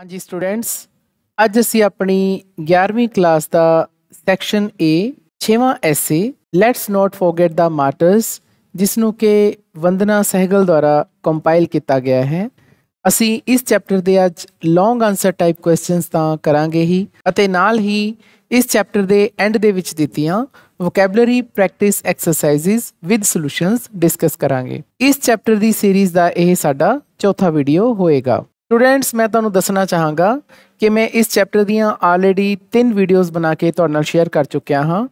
ਹਾਂਜੀ ਸਟੂਡੈਂਟਸ ਅੱਜ ਅਸੀਂ ਆਪਣੀ 11ਵੀਂ ਕਲਾਸ ਦਾ ਸੈਕਸ਼ਨ A 6ਵਾਂ essay let's not forget the ਮਾਰਟਰਸ ਜਿਸ ਨੂੰ ਕਿ ਵੰਦਨਾ ਸਹਿਗਲ ਦੁਆਰਾ ਕੰਪਾਈਲ ਕੀਤਾ ਗਿਆ ਹੈ ਅਸੀਂ ਇਸ ਚੈਪਟਰ ਦੇ ਅੱਜ ਲੌਂਗ ਆਨਸਰ ਟਾਈਪ ਕੁਐਸਚਨਸ ਤਾਂ ਕਰਾਂਗੇ ਹੀ ਅਤੇ ਨਾਲ ਹੀ ਇਸ ਚੈਪਟਰ ਦੇ ਐਂਡ ਦੇ ਵਿੱਚ ਦਿੱਤੀਆਂ vocabulary practice exercises with solutions discuss ਕਰਾਂਗੇ ਇਸ ਚੈਪਟਰ ਦੀ ਸੀਰੀਜ਼ ਦਾ ਇਹ ਸਾਡਾ ਚੌਥਾ ਵੀਡੀਓ ਹੋਏਗਾ ਸਟੂਡੈਂਟਸ ਮੈਂ ਤੁਹਾਨੂੰ ਦੱਸਣਾ ਚਾਹਾਂਗਾ ਕਿ ਮੈਂ ਇਸ ਚੈਪਟਰ ਦੀਆਂ ਆਲਰੇਡੀ ਤਿੰਨ ਵੀਡੀਓਜ਼ ਬਣਾ ਕੇ ਤੁਹਾਡੇ ਨਾਲ ਸ਼ੇਅਰ ਕਰ ਚੁੱਕਿਆ ਹਾਂ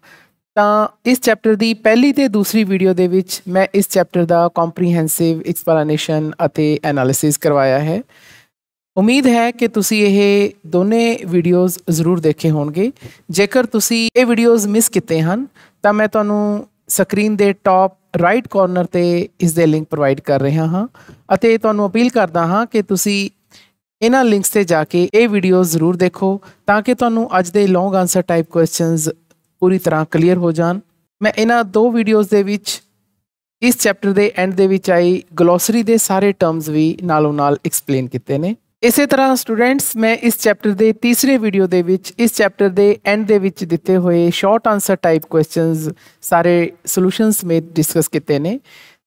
ਤਾਂ ਇਸ ਚੈਪਟਰ ਦੀ ਪਹਿਲੀ ਤੇ ਦੂਸਰੀ ਵੀਡੀਓ ਦੇ ਵਿੱਚ ਮੈਂ ਇਸ ਚੈਪਟਰ ਦਾ ਕੰਪਰੀਹੈਂਸਿਵ ਐਕਸਪਲੇਨੇਸ਼ਨ ਅਤੇ ਐਨਾਲਿਸਿਸ ਕਰਵਾਇਆ ਹੈ ਉਮੀਦ ਹੈ ਕਿ ਤੁਸੀਂ ਇਹ ਦੋਨੇ ਵੀਡੀਓਜ਼ ਜ਼ਰੂਰ ਦੇਖੇ ਹੋਣਗੇ ਜੇਕਰ ਤੁਸੀਂ ਇਹ ਵੀਡੀਓਜ਼ ਮਿਸ ਕੀਤੇ ਹਨ ਤਾਂ ਮੈਂ ਤੁਹਾਨੂੰ ਸਕਰੀਨ ਦੇ ਟਾਪ ਰਾਈਟ ਕਾਰਨਰ ਤੇ ਇਸ ਦੇ ਲਿੰਕ ਪ੍ਰੋਵਾਈਡ ਕਰ ਰਿਹਾ ਹਾਂ ਅਤੇ ਤੁਹਾਨੂੰ ਅਪੀਲ ਕਰਦਾ ਹਾਂ ਕਿ ਤੁਸੀਂ ਇਹਨਾਂ ਲਿੰਕਸ ਤੇ ਜਾ ਕੇ ਇਹ ਵੀਡੀਓ ਜ਼ਰੂਰ ਦੇਖੋ ਤਾਂ ਕਿ ਤੁਹਾਨੂੰ ਅੱਜ ਦੇ ਲੌਂਗ ਆਨਸਰ ਟਾਈਪ ਕੁਐਸਚਨਸ ਪੂਰੀ ਤਰ੍ਹਾਂ ਕਲੀਅਰ ਹੋ ਜਾਣ ਮੈਂ ਇਹਨਾਂ ਦੋ ਵੀਡੀਓਜ਼ ਦੇ ਵਿੱਚ ਇਸ ਚੈਪਟਰ ਦੇ ਐਂਡ ਦੇ ਵਿੱਚ ਆਈ ਗਲੋਸਰੀ ਦੇ ਸਾਰੇ ਟਰਮਸ ਵੀ ਨਾਲੋਂ ਨਾਲ ਐਕਸਪਲੇਨ ਕੀਤੇ ਨੇ ਇਸੇ ਤਰ੍ਹਾਂ ਸਟੂਡੈਂਟਸ ਮੈਂ ਇਸ ਚੈਪਟਰ ਦੇ ਤੀਸਰੇ ਵੀਡੀਓ ਦੇ ਵਿੱਚ ਇਸ ਚੈਪਟਰ ਦੇ ਐਂਡ ਦੇ ਵਿੱਚ ਦਿੱਤੇ ਹੋਏ ਸ਼ਾਰਟ ਆਨਸਰ ਟਾਈਪ ਕੁਐਸਚਨਸ ਸਾਰੇ ਸੋਲੂਸ਼ਨਸ ਸਮੇਤ ਡਿਸਕਸ ਕੀਤੇ ਨੇ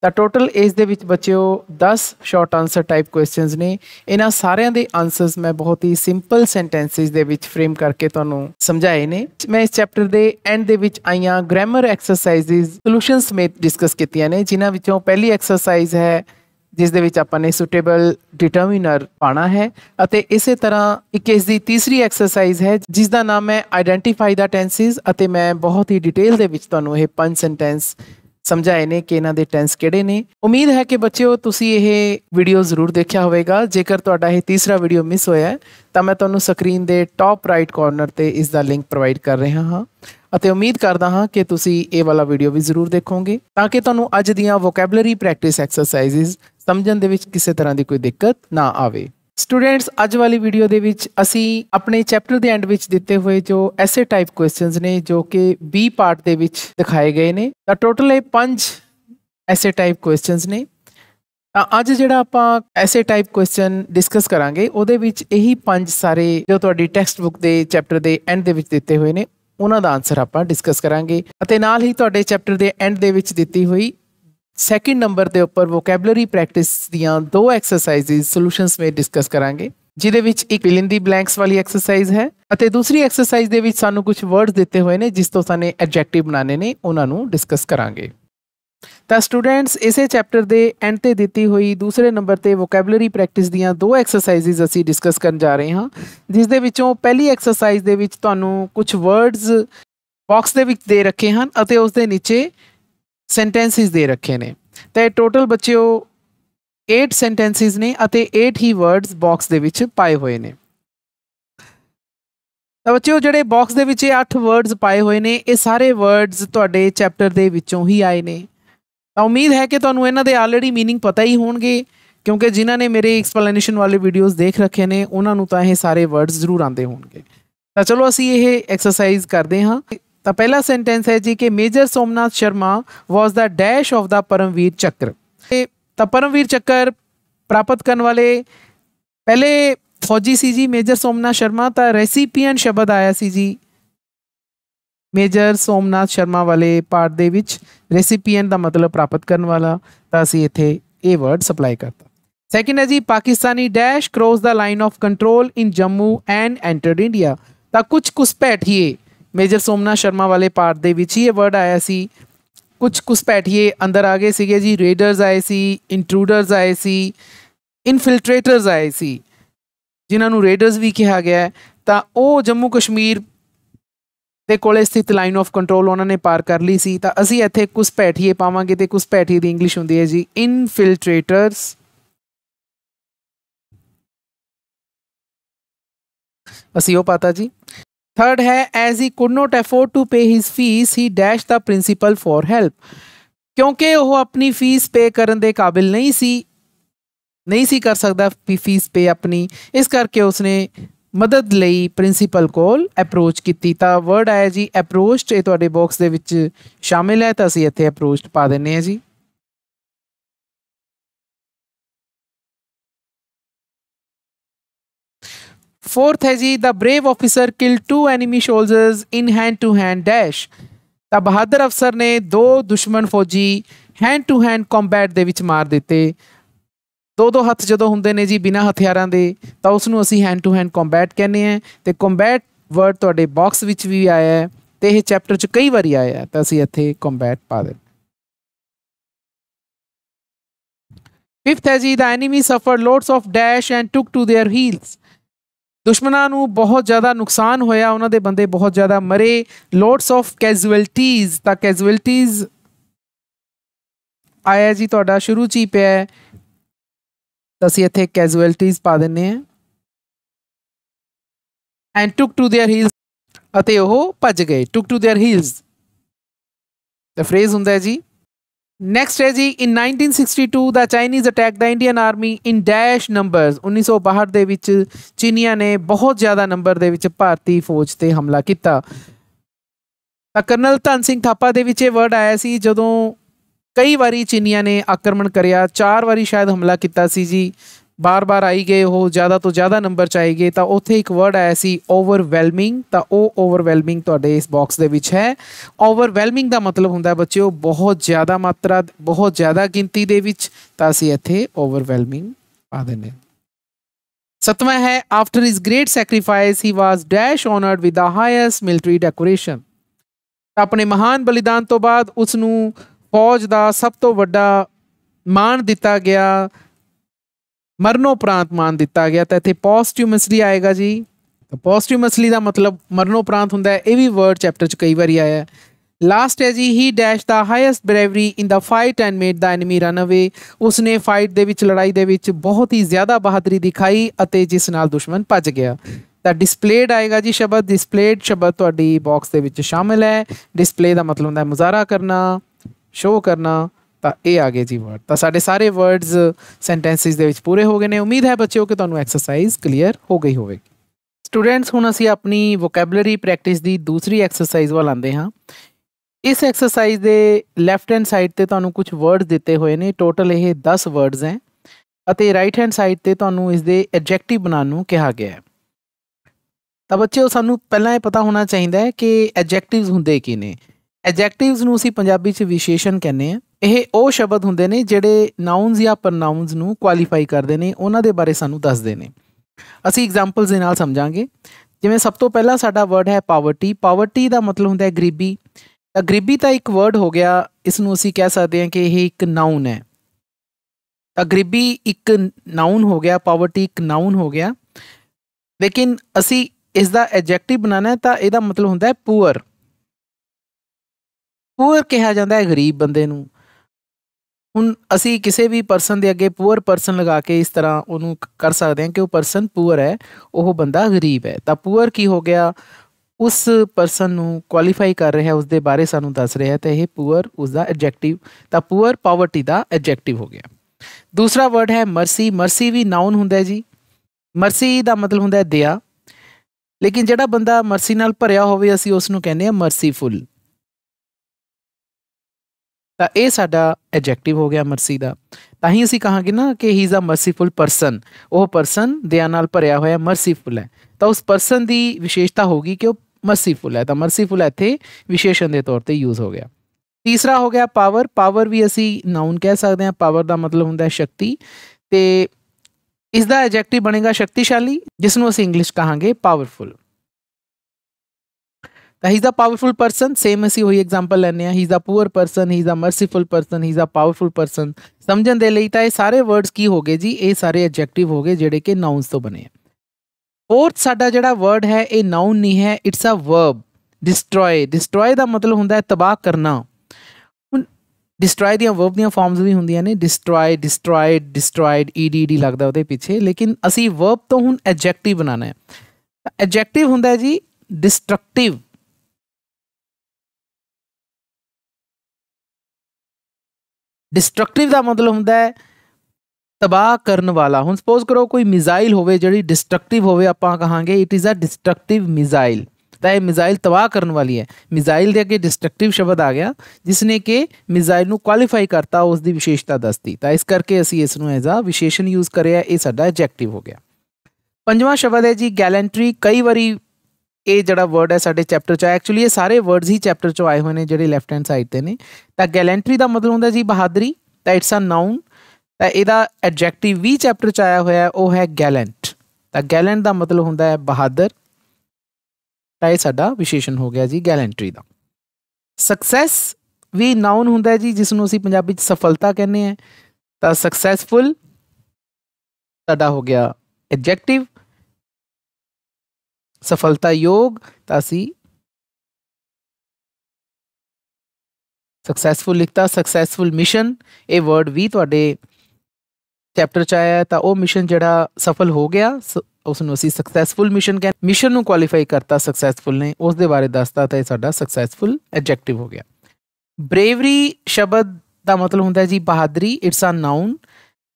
ਤਾਂ ਟੋਟਲ ਇਸ ਦੇ ਵਿੱਚ ਬੱਚਿਓ 10 ਸ਼ਾਰਟ ਆਨਸਰ ਟਾਈਪ ਕੁਐਸਚਨਸ ਨੇ ਇਹਨਾਂ ਸਾਰਿਆਂ ਦੇ ਆਨਸਰਸ ਮੈਂ ਬਹੁਤ ਹੀ ਸਿੰਪਲ ਸੈਂਟੈਂਸਸ ਦੇ ਵਿੱਚ ਫਰੇਮ ਕਰਕੇ ਤੁਹਾਨੂੰ ਸਮਝਾਏ ਨੇ ਮੈਂ ਇਸ ਚੈਪਟਰ ਦੇ ਐਂਡ ਦੇ ਵਿੱਚ ਆਈਆਂ ਗ੍ਰਾਮਰ ਐਕਸਰਸਾਈਜ਼ਸ ਸੋਲੂਸ਼ਨ ਸਮੇਤ ਡਿਸਕਸ ਕੀਤੀਆਂ ਨੇ ਜਿਨ੍ਹਾਂ ਵਿੱਚੋਂ ਪਹਿਲੀ ਐਕਸਰਸਾਈਜ਼ ਹੈ ਜਿਸ ਦੇ ਵਿੱਚ ਆਪਾਂ ਨੇ ਸੂਟੇਬਲ ਡਿਟਰਮਿਨਰ ਪਾਣਾ ਹੈ ਅਤੇ ਇਸੇ ਤਰ੍ਹਾਂ 21 ਦੀ ਤੀਸਰੀ ਐਕਸਰਸਾਈਜ਼ ਹੈ ਜਿਸ ਦਾ ਨਾਮ ਹੈ ਆਇਡੈਂਟੀਫਾਈ ਦਾ ਟੈਂਸਿਸ ਅਤੇ ਮੈਂ ਬਹੁਤ ਹੀ ਡਿਟੇਲ ਦੇ ਵਿੱਚ ਤੁਹਾਨੂੰ ਇਹ ਪੰਜ ਸੈਂਟੈਂਸ ਸਮਝਾਏ ਨੇ ਕਿ ਇਹਨਾਂ ਦੇ ਟੈਂਸ ਕਿਹੜੇ ਨੇ ਉਮੀਦ ਹੈ ਕਿ ਬੱਚਿਓ ਤੁਸੀਂ ਇਹ ਵੀਡੀਓ ਜ਼ਰੂਰ ਦੇਖਿਆ ਹੋਵੇਗਾ ਜੇਕਰ ਤੁਹਾਡਾ ਇਹ ਤੀਸਰਾ ਵੀਡੀਓ ਮਿਸ ਹੋਇਆ ਤਾਂ ਮੈਂ ਤੁਹਾਨੂੰ ਸਕਰੀਨ ਦੇ ਟਾਪ ਰਾਈਟ ਕਾਰਨਰ ਤੇ ਇਸ ਦਾ ਲਿੰਕ ਪ੍ਰੋਵਾਈਡ ਕਰ ਰਿਹਾ ਹਾਂ ਅਤੇ ਉਮੀਦ ਕਰਦਾ ਹਾਂ ਕਿ ਤੁਸੀਂ ਇਹ ਵਾਲਾ ਵੀਡੀਓ ਵੀ ਜ਼ਰੂਰ ਦੇਖੋਗੇ ਤਾਂ ਕਿ ਤੁਹਾਨੂੰ ਅੱਜ ਦੀਆਂ ਵੋਕੈਬਲਰੀ ਪ੍ਰੈਕਟਿਸ ਐਕਸਰਸਾਈਜ਼ਸ ਸਮਝਣ ਦੇ ਵਿੱਚ ਕਿਸੇ ਤਰ੍ਹਾਂ ਦੀ ਕੋਈ ਦਿੱਕਤ ਨਾ ਆਵੇ ਸਟੂਡੈਂਟਸ ਅੱਜ ਵਾਲੀ ਵੀਡੀਓ ਦੇ ਵਿੱਚ ਅਸੀਂ ਆਪਣੇ ਚੈਪਟਰ ਦੇ ਐਂਡ ਵਿੱਚ ਦਿੱਤੇ ਹੋਏ ਜੋ ਐਸੇ ਟਾਈਪ ਕੁਐਸਚਨਸ ਨੇ ਜੋ ਕਿ ਬੀ ਪਾਰਟ ਦੇ ਵਿੱਚ ਦਿਖਾਏ ਗਏ ਨੇ ਤਾਂ ਟੋਟਲ ਇਹ 5 ਐਸੇ ਟਾਈਪ ਕੁਐਸਚਨਸ ਨੇ ਤਾਂ ਅੱਜ ਜਿਹੜਾ ਆਪਾਂ ਐਸੇ ਟਾਈਪ ਕੁਐਸਚਨ ਡਿਸਕਸ ਕਰਾਂਗੇ ਉਹਦੇ ਵਿੱਚ ਇਹੀ ਪੰਜ ਸਾਰੇ ਜੋ ਤੁਹਾਡੀ ਟੈਕਸਟ ਬੁੱਕ ਦੇ ਚੈਪਟਰ ਦੇ ਐਂਡ ਦੇ ਵਿੱਚ ਦਿੱਤੇ ਹੋਏ ਨੇ ਉਹਨਾਂ ਦਾ ਆਨਸਰ ਆਪਾਂ ਡਿਸਕਸ ਕਰਾਂਗੇ ਅਤੇ ਨਾਲ ਹੀ ਤੁਹਾਡੇ ਚੈਪਟਰ ਦੇ ਐਂਡ ਦੇ ਵਿੱਚ ਦਿੱਤੀ ਹੋਈ ਸੈਕਿੰਡ ਨੰਬਰ ਦੇ ਉੱਪਰ ਵੋਕੈਬਲਰੀ ਪ੍ਰੈਕਟਿਸ ਦੀਆਂ ਦੋ ਐਕਸਰਸਾਈਜ਼ ਸੋਲੂਸ਼ਨਸ ਵਿੱਚ ਡਿਸਕਸ ਕਰਾਂਗੇ ਜਿਹਦੇ ਵਿੱਚ ਇੱਕ ਫਿਲ ਇਨ ਦੀ ਬਲੈਂਕਸ ਵਾਲੀ ਐਕਸਰਸਾਈਜ਼ ਹੈ ਅਤੇ ਦੂਸਰੀ ਐਕਸਰਸਾਈਜ਼ ਦੇ ਵਿੱਚ ਸਾਨੂੰ ਕੁਝ ਵਰਡਸ ਦਿੱਤੇ ਹੋਏ ਨੇ ਜਿਸ ਤੋਂ ਸਾਨੂੰ ਐਡਜੈਕਟਿਵ ਬਣਾਉਣੇ ਨੇ ਉਹਨਾਂ ਨੂੰ ਡਿਸਕਸ ਕਰਾਂਗੇ ਤਾਂ ਸਟੂਡੈਂਟਸ ਇਸੇ ਚੈਪਟਰ ਦੇ ਐਂਡ ਤੇ ਦਿੱਤੀ ਹੋਈ ਦੂਸਰੇ ਨੰਬਰ ਤੇ ਵੋਕੈਬਲਰੀ ਪ੍ਰੈਕਟਿਸ ਦੀਆਂ ਦੋ ਐਕਸਰਸਾਈਜ਼ਸ ਅਸੀਂ ਡਿਸਕਸ ਕਰਨ ਜਾ ਰਹੇ ਹਾਂ ਜਿਸ ਦੇ ਵਿੱਚੋਂ ਪਹਿਲੀ ਐਕਸਰਸਾਈਜ਼ ਦੇ ਵਿੱਚ ਤੁਹਾਨੂੰ ਕੁਝ ਵਰਡਸ ਬਾਕਸ ਦੇ ਵਿੱਚ ਦੇ ਰੱਖੇ ਹਨ ਅਤੇ ਉਸ ਦੇ ਨੀਚੇ सेंटेंसेस दे रखे ने ਤੇ ਟੋਟਲ ਬੱਚਿਓ 8 ਸੈਂਟੈਂਸਸ ਨੇ ਅਤੇ 8 ਹੀ ਵਰਡਸ ਬਾਕਸ ਦੇ ਵਿੱਚ ਪਾਏ ਹੋਏ ਨੇ ਤਾਂ ਬੱਚਿਓ ਜਿਹੜੇ ਬਾਕਸ ਦੇ ਵਿੱਚ 8 ਵਰਡਸ ਪਾਏ ਹੋਏ ਨੇ ਇਹ ਸਾਰੇ ਵਰਡਸ ਤੁਹਾਡੇ ਚੈਪਟਰ ਦੇ ਵਿੱਚੋਂ ਹੀ ਆਏ ਨੇ ਤਾਂ ਉਮੀਦ ਹੈ ਕਿ ਤੁਹਾਨੂੰ ਇਹਨਾਂ ਦੇ ਆਲਰੇਡੀ मीनिंग ਪਤਾ ਹੀ ਹੋਣਗੇ ਕਿਉਂਕਿ ਜਿਨ੍ਹਾਂ ਨੇ ਮੇਰੇ ਐਕਸਪਲੇਨੇਸ਼ਨ ਵਾਲੇ ਵੀਡੀਓਜ਼ ਦੇਖ ਰੱਖੇ ਨੇ ਉਹਨਾਂ ਨੂੰ ਤਾਂ ਇਹ ਸਾਰੇ ਵਰਡਸ ਜ਼ਰੂਰ ਆਉਂਦੇ ਹੋਣਗੇ ਤਾਂ ਚਲੋ ਅਸੀਂ ਇਹ ਐਕਸਰਸਾਈਜ਼ ਕਰਦੇ ਹਾਂ तो पहला सेंटेंस है जी कि major Somnath Sharma was the dash of the Paramvir Chakra तो परमवीर चक्र प्राप्त करने वाले पहले फौजी सी जी मेजर सोमनाथ शर्मा तो रेसिपीएंट शब्द आया सी जी ਮੇਜਰ ਸੋਮਨਾਥ ਸ਼ਰਮਾ ਵਾਲੇ ਪਾਰਟ ਦੇ ਵਿੱਚ ਰੈਸੀਪੀਐਂਟ ਦਾ ਮਤਲਬ ਪ੍ਰਾਪਤ ਕਰਨ ਵਾਲਾ ਤਾਂ ਅਸੀਂ ਇੱਥੇ ਇਹ ਵਰਡ ਸਪਲਾਈ ਕਰਤਾ ਸੈਕਿੰਡ ਹੈ ਜੀ Pakistani dash cross the line of control in Jammu and entered India ਤਾਂ ਕੁਝ ਕੁਸਪੈਠੀਏ ਮੇਜਰ ਸੋਮਨਾ ਸ਼ਰਮਾ ਵਾਲੇ ਪਾਰਟ ਦੇ ਵਿੱਚ ਹੀ ਇਹ ਵਰਡ ਆਇਆ ਸੀ ਕੁਝ ਕੁਸ ਪੈਠੀਏ ਅੰਦਰ ਆ ਗਏ ਸੀਗੇ ਜੀ ਰੇਡਰਸ ਆਏ ਸੀ ਇੰਟਰੂਡਰਸ ਆਏ ਸੀ ਇਨਫਿਲਟ੍ਰੇਟਰਸ ਆਏ ਸੀ ਜਿਨ੍ਹਾਂ ਨੂੰ ਰੇਡਰਸ ਵੀ ਕਿਹਾ ਗਿਆ ਤਾਂ ਉਹ ਜੰਮੂ ਕਸ਼ਮੀਰ ਦੇ ਕੋਲੇ ਸਥਿਤ ਲਾਈਨ ਆਫ ਕੰਟਰੋਲ ਉਹਨਾਂ ਨੇ ਪਾਰ ਕਰ ਲਈ ਸੀ ਤਾਂ ਅਸੀਂ ਇੱਥੇ ਕੁਸ ਪੈਠੀਏ ਪਾਵਾਂਗੇ ਤੇ ਕੁਸ ਪੈਠੀ ਦੀ ਇੰਗਲਿਸ਼ ਹੁੰਦੀ ਹੈ ਜੀ ਇਨਫਿਲਟ੍ਰੇਟਰਸ ਅਸੀਂ ਉਹ ਪਾਤਾ ਜੀ थर्ड है as he could not afford to pay his fees he dash the principal for help ਕਿਉਂਕਿ ਉਹ ਆਪਣੀ ਫੀਸ ਪੇ ਕਰਨ ਦੇ ਕਾਬਿਲ ਨਹੀਂ ਸੀ ਨਹੀਂ ਸੀ ਕਰ ਸਕਦਾ ਫੀਸ ਪੇ ਆਪਣੀ ਇਸ ਕਰਕੇ ਉਸਨੇ ਮਦਦ ਲਈ ਪ੍ਰਿੰਸੀਪਲ ਕੋਲ ਅਪਰੋਚ ਕੀਤੀ ਤਾਂ ਵਰਡ ਆਇਆ ਜੀ ਅਪਰੋਚਡ ਇਹ ਤੁਹਾਡੇ ਬਾਕਸ ਦੇ ਵਿੱਚ ਸ਼ਾਮਿਲ ਹੈ ਤਾਂ ਅਸੀਂ ਇੱਥੇ ਅਪਰੋਚਡ ਪਾ ਦਿੰਨੇ ਆ ਜੀ फोर्थ है जी the brave officer kill two enemy soldiers in hand to hand dash the बहादुर अफसर ने दो ਦੁਸ਼ਮਣ ਫੌਜੀ ਹੈਂਡ ਟੂ ਹੈਂਡ ਕੰਬੈਟ ਦੇ ਵਿੱਚ ਮਾਰ ਦਿੱਤੇ ਦੋ ਦੋ ਹੱਥ ਜਦੋਂ ਹੁੰਦੇ ਨੇ ਜੀ ਬਿਨਾ ਹਥਿਆਰਾਂ ਦੇ ਤਾਂ ਉਸ ਨੂੰ ਅਸੀਂ ਹੈਂਡ ਟੂ ਹੈਂਡ ਕੰਬੈਟ ਕਹਿੰਦੇ ਆ ਤੇ ਕੰਬੈਟ ਵਰਡ ਤੁਹਾਡੇ ਬਾਕਸ ਵਿੱਚ ਵੀ ਆਇਆ ਹੈ ਤੇ ਇਹ ਚੈਪਟਰ 'ਚ ਕਈ ਵਾਰੀ ਆਇਆ ਹੈ ਤਾਂ ਅਸੀਂ ਇੱਥੇ ਕੰਬੈਟ ਪਾ ਦੇ ਫਿਫਥ ਹੈ ਜੀ the enemy suffer loads of dash and took to their heels ਦੁਸ਼ਮਣਾਂ ਨੂੰ ਬਹੁਤ ਜ਼ਿਆਦਾ ਨੁਕਸਾਨ ਹੋਇਆ ਉਹਨਾਂ ਦੇ ਬੰਦੇ ਬਹੁਤ ਜ਼ਿਆਦਾ ਮਰੇ ਲੋਟਸ ਆਫ ਕੈਜੂਅਲਟੀਜ਼ ਤਾਂ ਕੈਜੂਅਲਟੀਜ਼ ਆਇਆ ਜੀ ਤੁਹਾਡਾ ਸ਼ੁਰੂ ਚ ਹੀ ਪਿਆ ਤਾਂ ਅਸੀਂ ਇੱਥੇ ਕੈਜੂਅਲਟੀਜ਼ ਪਾ ਦਿੰਨੇ ਆ and took to their heels ਅਤੇ ਉਹ ਭੱਜ ਗਏ ਟੁਕ ਟੂ देयर ਹੀਲਸ ਦਾ ਫਰੇਜ਼ ਹੁੰਦਾ ਹੈ ਜੀ नेक्स्ट है जी in 1962 the Chinese attack the Indian army in dash numbers 1962 ਦੇ ਵਿੱਚ ਚੀਨੀਆਂ ਨੇ ਬਹੁਤ ਜ਼ਿਆਦਾ ਨੰਬਰ ਦੇ ਵਿੱਚ ਭਾਰਤੀ ਫੌਜ ਤੇ ਹਮਲਾ ਕੀਤਾ ਤਾਂ ਕਰਨਲ ਧਨ ਸਿੰਘ ਥਾਪਾ ਦੇ ਵਿੱਚ ਇਹ ਵਰਡ ਆਇਆ ਸੀ ਜਦੋਂ ਕਈ ਵਾਰੀ ਚੀਨੀਆਂ ਨੇ ਆਕਰਮਣ ਕਰਿਆ ਚਾਰ ਵਾਰੀ ਸ਼ਾਇਦ ਹਮਲਾ ਕੀਤਾ ਸੀ ਜੀ ਬਾਰ-ਬਾਰ ਆਈ ਗਏ ਹੋ ਜ਼ਿਆਦਾ ਤੋਂ ਜ਼ਿਆਦਾ ਨੰਬਰ ਚਾਹੀਏ ਤਾਂ ਉੱਥੇ ਇੱਕ ਵਰਡ ਆਇਆ ਸੀ ਓਵਰਵੈਲਮਿੰਗ ਤਾਂ ਉਹ ਓਵਰਵੈਲਮਿੰਗ ਤੁਹਾਡੇ ਇਸ ਬਾਕਸ ਦੇ ਵਿੱਚ ਹੈ ਓਵਰਵੈਲਮਿੰਗ ਦਾ ਮਤਲਬ ਹੁੰਦਾ ਬੱਚਿਓ ਬਹੁਤ ਜ਼ਿਆਦਾ ਮਾਤਰਾ ਬਹੁਤ ਜ਼ਿਆਦਾ ਗਿਣਤੀ ਦੇ ਵਿੱਚ ਤਾਂ ਅਸੀਂ ਇੱਥੇ ਓਵਰਵੈਲਮਿੰਗ ਪਾ ਦਿੰਦੇ ਸਤਵਾਂ ਹੈ after his great sacrifice he was dash honoured with the highest military decoration ਆਪਣੇ ਮਹਾਨ ਬਲੀਦਾਨ ਤੋਂ ਬਾਅਦ ਉਸ ਨੂੰ ਫੌਜ ਦਾ ਸਭ ਤੋਂ ਵੱਡਾ ਮਾਨ ਦਿੱਤਾ ਗਿਆ ਮਰਨੋਪ੍ਰਾਂਤ ਮਾਨ ਦਿੱਤਾ ਗਿਆ ਤਾਂ ਇੱਥੇ ਪੋਸਟਿਊਮਸਲੀ ਆਏਗਾ ਜੀ ਤਾਂ ਪੋਸਟਿਊਮਸਲੀ ਦਾ ਮਤਲਬ ਮਰਨੋਪ੍ਰਾਂਤ ਹੁੰਦਾ ਹੈ ਇਹ ਵੀ ਵਰਡ ਚੈਪਟਰ 'ਚ ਕਈ ਵਾਰੀ ਆਇਆ ਹੈ ਲਾਸਟ ਹੈ ਜੀ he dash the highest bravery in the fight and made the enemy run away ਉਸਨੇ ਫਾਈਟ ਦੇ ਵਿੱਚ ਲੜਾਈ ਦੇ ਵਿੱਚ ਬਹੁਤ ਹੀ ਜ਼ਿਆਦਾ ਬਹਾਦਰੀ ਦਿਖਾਈ ਅਤੇ ਜਿਸ ਨਾਲ ਦੁਸ਼ਮਣ ਭੱਜ ਗਿਆ ਤਾਂ ਡਿਸਪਲੇਡ ਆਏਗਾ ਜੀ ਸ਼ਬਦ ਡਿਸਪਲੇਡ ਸ਼ਬਦ ਤੁਹਾਡੀ ਬਾਕਸ ਦੇ ਵਿੱਚ ਸ਼ਾਮਿਲ ਹੈ ਡਿਸਪਲੇ ਦਾ ਮਤਲਬ ਹੁੰਦਾ ਹੈ ਮੁਜ਼ਾਹਰਾ ਕਰਨਾ ਸ਼ੋ ਕਰਨਾ ਤਾਂ ਇਹ ਆ ਗਏ ਜੀ ਵਰਡ ਤਾਂ ਸਾਡੇ ਸਾਰੇ ਵਰਡਸ ਸੈਂਟੈਂਸਿਸ ਦੇ ਵਿੱਚ ਪੂਰੇ ਹੋ ਗਏ ਨੇ ਉਮੀਦ ਹੈ ਬੱਚਿਓ ਕਿ ਤੁਹਾਨੂੰ ਐਕਸਰਸਾਈਜ਼ ਕਲੀਅਰ ਹੋ ਗਈ ਹੋਵੇਗੀ ਸਟੂਡੈਂਟਸ ਹੁਣ ਅਸੀਂ ਆਪਣੀ ਵੋਕੈਬਲਰੀ ਪ੍ਰੈਕਟਿਸ ਦੀ ਦੂਸਰੀ ਐਕਸਰਸਾਈਜ਼ ਵੱਲ ਆਂਦੇ ਹਾਂ ਇਸ ਐਕਸਰਸਾਈਜ਼ ਦੇ ਲੈਫਟ ਹੈਂਡ ਸਾਈਡ ਤੇ ਤੁਹਾਨੂੰ ਕੁਝ ਵਰਡਸ ਦਿੱਤੇ ਹੋਏ ਨੇ ਟੋਟਲ ਇਹ 10 ਵਰਡਸ ਹੈ ਅਤੇ ਰਾਈਟ ਹੈਂਡ ਸਾਈਡ ਤੇ ਤੁਹਾਨੂੰ ਇਸ ਦੇ ਐਡਜੈਕਟਿਵ ਬਣਾਉਣ ਨੂੰ ਕਿਹਾ ਗਿਆ ਹੈ ਤਾਂ ਬੱਚਿਓ ਸਾਨੂੰ ਪਹਿਲਾਂ ਇਹ ਪਤਾ ਹੋਣਾ ਚਾਹੀਦਾ ਹੈ ਕਿ ਐਡਜੈਕਟਿਵਸ ਹੁੰਦੇ ਕੀ ਨੇ ਐਡਜੈਕਟਿਵਸ ਨੂੰ ਅਸੀਂ ਪੰਜਾਬੀ 'ਚ ਵਿਸ਼ੇਸ਼ਣ ਕਹਿੰਦੇ ਆ ਇਹ ਉਹ ਸ਼ਬਦ ਹੁੰਦੇ ਨੇ ਜਿਹੜੇ ਨਾਉਂਸ ਜਾਂ ਪ੍ਰਨਾਉਂਸ ਨੂੰ ਕੁਆਲੀਫਾਈ ਕਰਦੇ ਨੇ ਉਹਨਾਂ ਦੇ ਬਾਰੇ ਸਾਨੂੰ ਦੱਸਦੇ ਨੇ ਅਸੀਂ ਐਗਜ਼ਾਮਪਲਸ ਦੇ ਨਾਲ ਸਮਝਾਂਗੇ ਜਿਵੇਂ ਸਭ ਤੋਂ ਪਹਿਲਾ ਸਾਡਾ ਵਰਡ ਹੈ ਪਾਵਰਟੀ ਪਾਵਰਟੀ ਦਾ ਮਤਲਬ ਹੁੰਦਾ ਹੈ ਗਰੀਬੀ ਤਾਂ ਗਰੀਬੀ ਤਾਂ ਇੱਕ ਵਰਡ ਹੋ ਗਿਆ ਇਸ ਨੂੰ ਅਸੀਂ ਕਹਿ ਸਕਦੇ ਹਾਂ ਕਿ ਇਹ ਇੱਕ ਨਾਉਨ ਹੈ ਤਾਂ ਗਰੀਬੀ ਇੱਕ ਨਾਉਨ ਹੋ ਗਿਆ ਪਾਵਰਟੀ ਇੱਕ ਨਾਉਨ ਹੋ ਗਿਆ ਲੇਕਿਨ ਅਸੀਂ ਇਸ ਦਾ ਐਡਜੈਕਟਿਵ ਬਣਾਣਾ ਹੈ ਤਾਂ ਇਹਦਾ ਮਤਲਬ ਹੁੰਦਾ ਹੈ ਪੂਅਰ ਪੂਅਰ ਕਿਹਾ ਜਾਂਦਾ ਹੈ ਗਰੀਬ ਬੰਦੇ ਨੂੰ ਹੁਣ ਅਸੀਂ ਕਿਸੇ ਵੀ ਪਰਸਨ ਦੇ ਅੱਗੇ ਪੂਅਰ ਪਰਸਨ ਲਗਾ ਕੇ ਇਸ ਤਰ੍ਹਾਂ ਉਹਨੂੰ ਕਰ ਸਕਦੇ ਹਾਂ ਕਿ ਉਹ ਪਰਸਨ ਪੂਅਰ ਹੈ ਉਹ ਬੰਦਾ ਗਰੀਬ ਹੈ ਤਾਂ ਪੂਅਰ ਕੀ ਹੋ ਗਿਆ ਉਸ ਪਰਸਨ ਨੂੰ ਕੁਆਲੀਫਾਈ ਕਰ ਰਿਹਾ ਉਸ ਦੇ ਬਾਰੇ ਸਾਨੂੰ ਦੱਸ ਰਿਹਾ ਤਾਂ ਇਹ ਪੂਅਰ ਉਸ ਦਾ ਐਡਜੈਕਟਿਵ ਤਾਂ ਪੂਅਰ ਪਾਵਰਟੀ ਦਾ ਐਡਜੈਕਟਿਵ ਹੋ ਗਿਆ ਦੂਸਰਾ ਵਰਡ ਹੈ ਮਰਸੀ ਮਰਸੀ ਵੀ ਨਾਉਨ ਹੁੰਦਾ ਹੈ ਜੀ ਮਰਸੀ ਦਾ ਮਤਲਬ ਹੁੰਦਾ ਹੈ ਦਇਆ ਲੇਕਿਨ ਜਿਹੜਾ ਬੰਦਾ ਮਰਸੀ ਨਾਲ ਭਰਿਆ ਹੋਵੇ ਅਸੀਂ ਉਸ ਨੂੰ ਕਹਿੰਦੇ ਆ ਮਰਸੀਫੁਲ ਤਾਂ ਇਹ ਸਾਡਾ ਐਡਜੈਕਟਿਵ ਹੋ ਗਿਆ ਮਰਸੀ ਦਾ ਤਾਂ ਹੀ ਅਸੀਂ ਕਹਾਂਗੇ ਨਾ ਕਿ he is a merciful person ਉਹ ਪਰਸਨ ਦਇਆ ਨਾਲ ਭਰਿਆ ਹੋਇਆ ਮਰਸੀਫੁਲ ਹੈ ਤਾਂ ਉਸ ਪਰਸਨ ਦੀ ਵਿਸ਼ੇਸ਼ਤਾ ਹੋਗੀ ਕਿ ਉਹ ਮਰਸੀਫੁਲ ਹੈ ਤਾਂ ਮਰਸੀਫੁਲ ਇੱਥੇ ਵਿਸ਼ੇਸ਼ਣ ਦੇ ਤੌਰ ਤੇ ਯੂਜ਼ ਹੋ ਗਿਆ ਤੀਸਰਾ ਹੋ ਗਿਆ ਪਾਵਰ ਪਾਵਰ ਵੀ ਅਸੀਂ ਨਾਉਨ ਕਹਿ ਸਕਦੇ ਹਾਂ ਪਾਵਰ ਦਾ ਮਤਲਬ ਹੁੰਦਾ ਹੈ ਸ਼ਕਤੀ ਤੇ ਇਸ ਦਾ ਐਡਜੈਕਟਿਵ ਬਣੇਗਾ ਸ਼ਕਤੀਸ਼ਾਲੀ ਜਿਸ ਨੂੰ ਅਸੀਂ ਇੰਗਲਿਸ਼ ਕਹਾਂਗੇ powerful he is a powerful person same ऐसी वही एग्जाम्पल लेने he is a poor person he is a merciful person he is a powerful person समझन दे ली तो यह सारे वर्ड्स की हो गए जी ये सारे एबजैक्टिव हो गए जेडे कि नाउनस तो बने हैं फोर्थ साडा जोड़ा वर्ड है ये नाउन नहीं है it's a verb destroy destroy का मतलब होंगे तबाह करना डिस्ट्रॉय दर्ब दॉर्म्स भी होंगे ने destroy destroyed destroyed E D ई लगता वे पिछे लेकिन असी वर्ब तो हूँ एबजैक्टिव बनाना है एबजैक्टिव होंगे जी डिस्ट्रक्टिव ਡਿਸਟਰਕਟਿਵ ਦਾ ਮਤਲਬ ਹੁੰਦਾ ਹੈ ਤਬਾਹ ਕਰਨ ਵਾਲਾ ਹੁਣ ਸਪੋਜ਼ ਕਰੋ ਕੋਈ ਮਿਜ਼ਾਈਲ ਹੋਵੇ ਜਿਹੜੀ ਡਿਸਟਰਕਟਿਵ ਹੋਵੇ ਆਪਾਂ ਕਹਾਂਗੇ it is a destructive missile ਤਾਂ ਇਹ ਮਿਜ਼ਾਈਲ ਤਬਾਹ ਕਰਨ ਵਾਲੀ ਹੈ ਮਿਜ਼ਾਈਲ ਦੇ ਅੱਗੇ ਡਿਸਟਰਕਟਿਵ ਸ਼ਬਦ ਆ ਗਿਆ ਜਿਸ ਨੇ ਕਿ ਮਿਜ਼ਾਈਲ ਨੂੰ ਕੁਆਲੀਫਾਈ ਕਰਤਾ ਉਸ ਦੀ ਵਿਸ਼ੇਸ਼ਤਾ ਦੱਸਦੀ ਤਾਂ ਇਸ ਕਰਕੇ ਅਸੀਂ ਇਸ ਨੂੰ ਐਜ਼ ਆ ਵਿਸ਼ੇਸ਼ਣ ਯੂਜ਼ ਕਰਿਆ ਇਹ ਸਾਡਾ ਐਡਜੈਕਟਿਵ ਹੋ ਗਿਆ ਪੰਜਵਾਂ ਸ਼ਬਦ ਹੈ ਜੀ ਗੈਲੈਂਟਰੀ ਕਈ ਵਾਰੀ ਇਹ ਜਿਹੜਾ ਵਰਡ ਹੈ ਸਾਡੇ ਚੈਪਟਰ 'ਚ ਆਇਆ ਐਕਚੁਅਲੀ ਇਹ ਸਾਰੇ ਵਰਡਸ ਹੀ ਚੈਪਟਰ 'ਚ ਆਏ ਹੋਏ ਨੇ ਜਿਹੜੇ ਲੈਫਟ ਹੈਂਡ ਸਾਈਡ ਤੇ ਨੇ ਤਾਂ ਗੈਲੈਂਟਰੀ ਦਾ ਮਤਲਬ ਹੁੰਦਾ ਜੀ ਬਹਾਦਰੀ ਤਾਂ ਇਟਸ ਅ ਨਾਉਨ ਤਾਂ ਇਹਦਾ ਐਡਜੈਕਟਿਵ ਵੀ ਚੈਪਟਰ 'ਚ ਆਇਆ ਹੋਇਆ ਉਹ ਹੈ ਗੈਲੈਂਟ ਤਾਂ ਗੈਲੈਂਟ ਦਾ ਮਤਲਬ ਹੁੰਦਾ ਹੈ ਬਹਾਦਰ ਤਾਂ ਇਹ ਸਾਡਾ ਵਿਸ਼ੇਸ਼ਣ ਹੋ ਗਿਆ ਜੀ ਗੈਲੈਂਟਰੀ ਦਾ ਸਕਸੈਸ ਵੀ ਨਾਉਨ ਹੁੰਦਾ ਜੀ ਜਿਸ ਨੂੰ ਅਸੀਂ ਪੰਜਾਬੀ 'ਚ ਸਫਲਤਾ ਕਹਿੰਦੇ ਆ ਤਾਂ ਸਕਸੈਸਫੁਲ ਸਾਡਾ ਹੋ ਗਿਆ ਐਡਜੈਕਟਿਵ सफलता योग तासी ਸਕਸੈਸਫੁਲ ਲਿਖਤਾ ਸਕਸੈਸਫੁਲ ਮਿਸ਼ਨ ਇਹ ਵਰਡ ਵੀ ਤੁਹਾਡੇ ਚੈਪਟਰ ਚ ਆਇਆ ਤਾਂ ਉਹ ਮਿਸ਼ਨ ਜਿਹੜਾ ਸਫਲ ਹੋ ਗਿਆ ਉਸ ਨੂੰ ਅਸੀਂ ਸਕਸੈਸਫੁਲ ਮਿਸ਼ਨ ਕਹਿੰਦੇ ਮਿਸ਼ਨ ਨੂੰ ਕੁਆਲੀਫਾਈ ਕਰਤਾ ਸਕਸੈਸਫੁਲ ਨੇ ਉਸ ਦੇ ਬਾਰੇ ਦੱਸਤਾ ਤਾਂ ਇਹ ਸਾਡਾ ਸਕਸੈਸਫੁਲ ਐਡਜੈਕਟਿਵ ਹੋ ਗਿਆ ਬਰੇਵਰੀ ਸ਼ਬਦ ਦਾ ਮਤਲਬ ਹੁੰਦਾ ਜੀ ਬਹਾਦਰੀ ਇਟਸ ਅ ਨਾਉਨ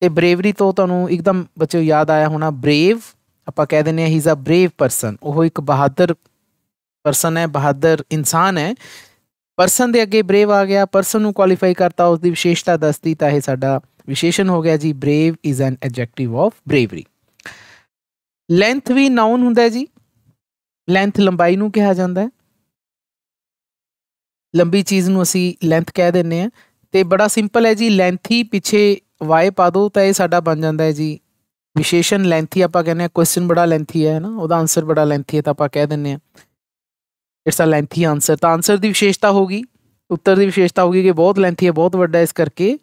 ਤੇ ਬਰੇਵਰੀ ਤੋਂ ਤੁਹਾਨੂੰ ਇੱਕਦਮ ਬੱਚਿਓ ਯਾਦ ਆਇਆ ਹੋਣਾ ਬਰੇਵ ਆਪਾਂ ਕਹਿ ਦਿੰਨੇ ਆ he is a brave person ਉਹ ਇੱਕ ਬਹਾਦਰ ਪਰਸਨ ਹੈ ਬਹਾਦਰ ਇਨਸਾਨ ਹੈ ਪਰਸਨ ਦੇ ਅੱਗੇ ਬ੍ਰੇਵ ਆ ਗਿਆ ਪਰਸਨ ਨੂੰ ਕੁਆਲੀਫਾਈ ਕਰਤਾ ਉਸ ਦੀ ਵਿਸ਼ੇਸ਼ਤਾ ਦੱਸਦੀ ਤਾਂ ਇਹ ਸਾਡਾ ਵਿਸ਼ੇਸ਼ਣ ਹੋ ਗਿਆ ਜੀ brave is an adjective of bravery length ਵੀ ਨਾਉਨ ਹੁੰਦਾ ਜੀ ਲੈਂਥ ਲੰਬਾਈ ਨੂੰ ਕਿਹਾ ਜਾਂਦਾ ਹੈ ਲੰਬੀ ਚੀਜ਼ ਨੂੰ ਅਸੀਂ ਲੈਂਥ ਕਹਿ ਦਿੰਨੇ ਆ ਤੇ ਬੜਾ ਸਿੰਪਲ ਹੈ ਜੀ ਲੈਂਥ ਹੀ ਪਿੱਛੇ y ਪਾ ਦੋ ਤਾਂ ਇਹ ਸਾਡਾ ਬਣ ਜਾਂਦਾ ਹੈ ਜੀ ਵਿਸ਼ੇਸ਼ਣ ਲੈਂਥੀ ਆਪਾਂ ਕਹਿੰਦੇ ਆ ਕੁਐਸਚਨ ਬੜਾ ਲੈਂਥੀ ਹੈ ਨਾ ਉਹਦਾ ਆਨਸਰ ਬੜਾ ਲੈਂਥੀ ਹੈ ਤਾਂ ਆਪਾਂ ਕਹਿ ਦਿੰਨੇ ਆ ਇਟਸ ਅ ਲੈਂਥੀ ਆਨਸਰ ਤਾਂ ਆਨਸਰ ਦੀ ਵਿਸ਼ੇਸ਼ਤਾ ਹੋਗੀ ਉੱਤਰ ਦੀ ਵਿਸ਼ੇਸ਼ਤਾ ਹੋਗੀ ਕਿ ਬਹੁਤ ਲੈਂਥੀ ਹੈ ਬਹੁਤ ਵੱਡਾ ਇਸ ਕਰਕੇ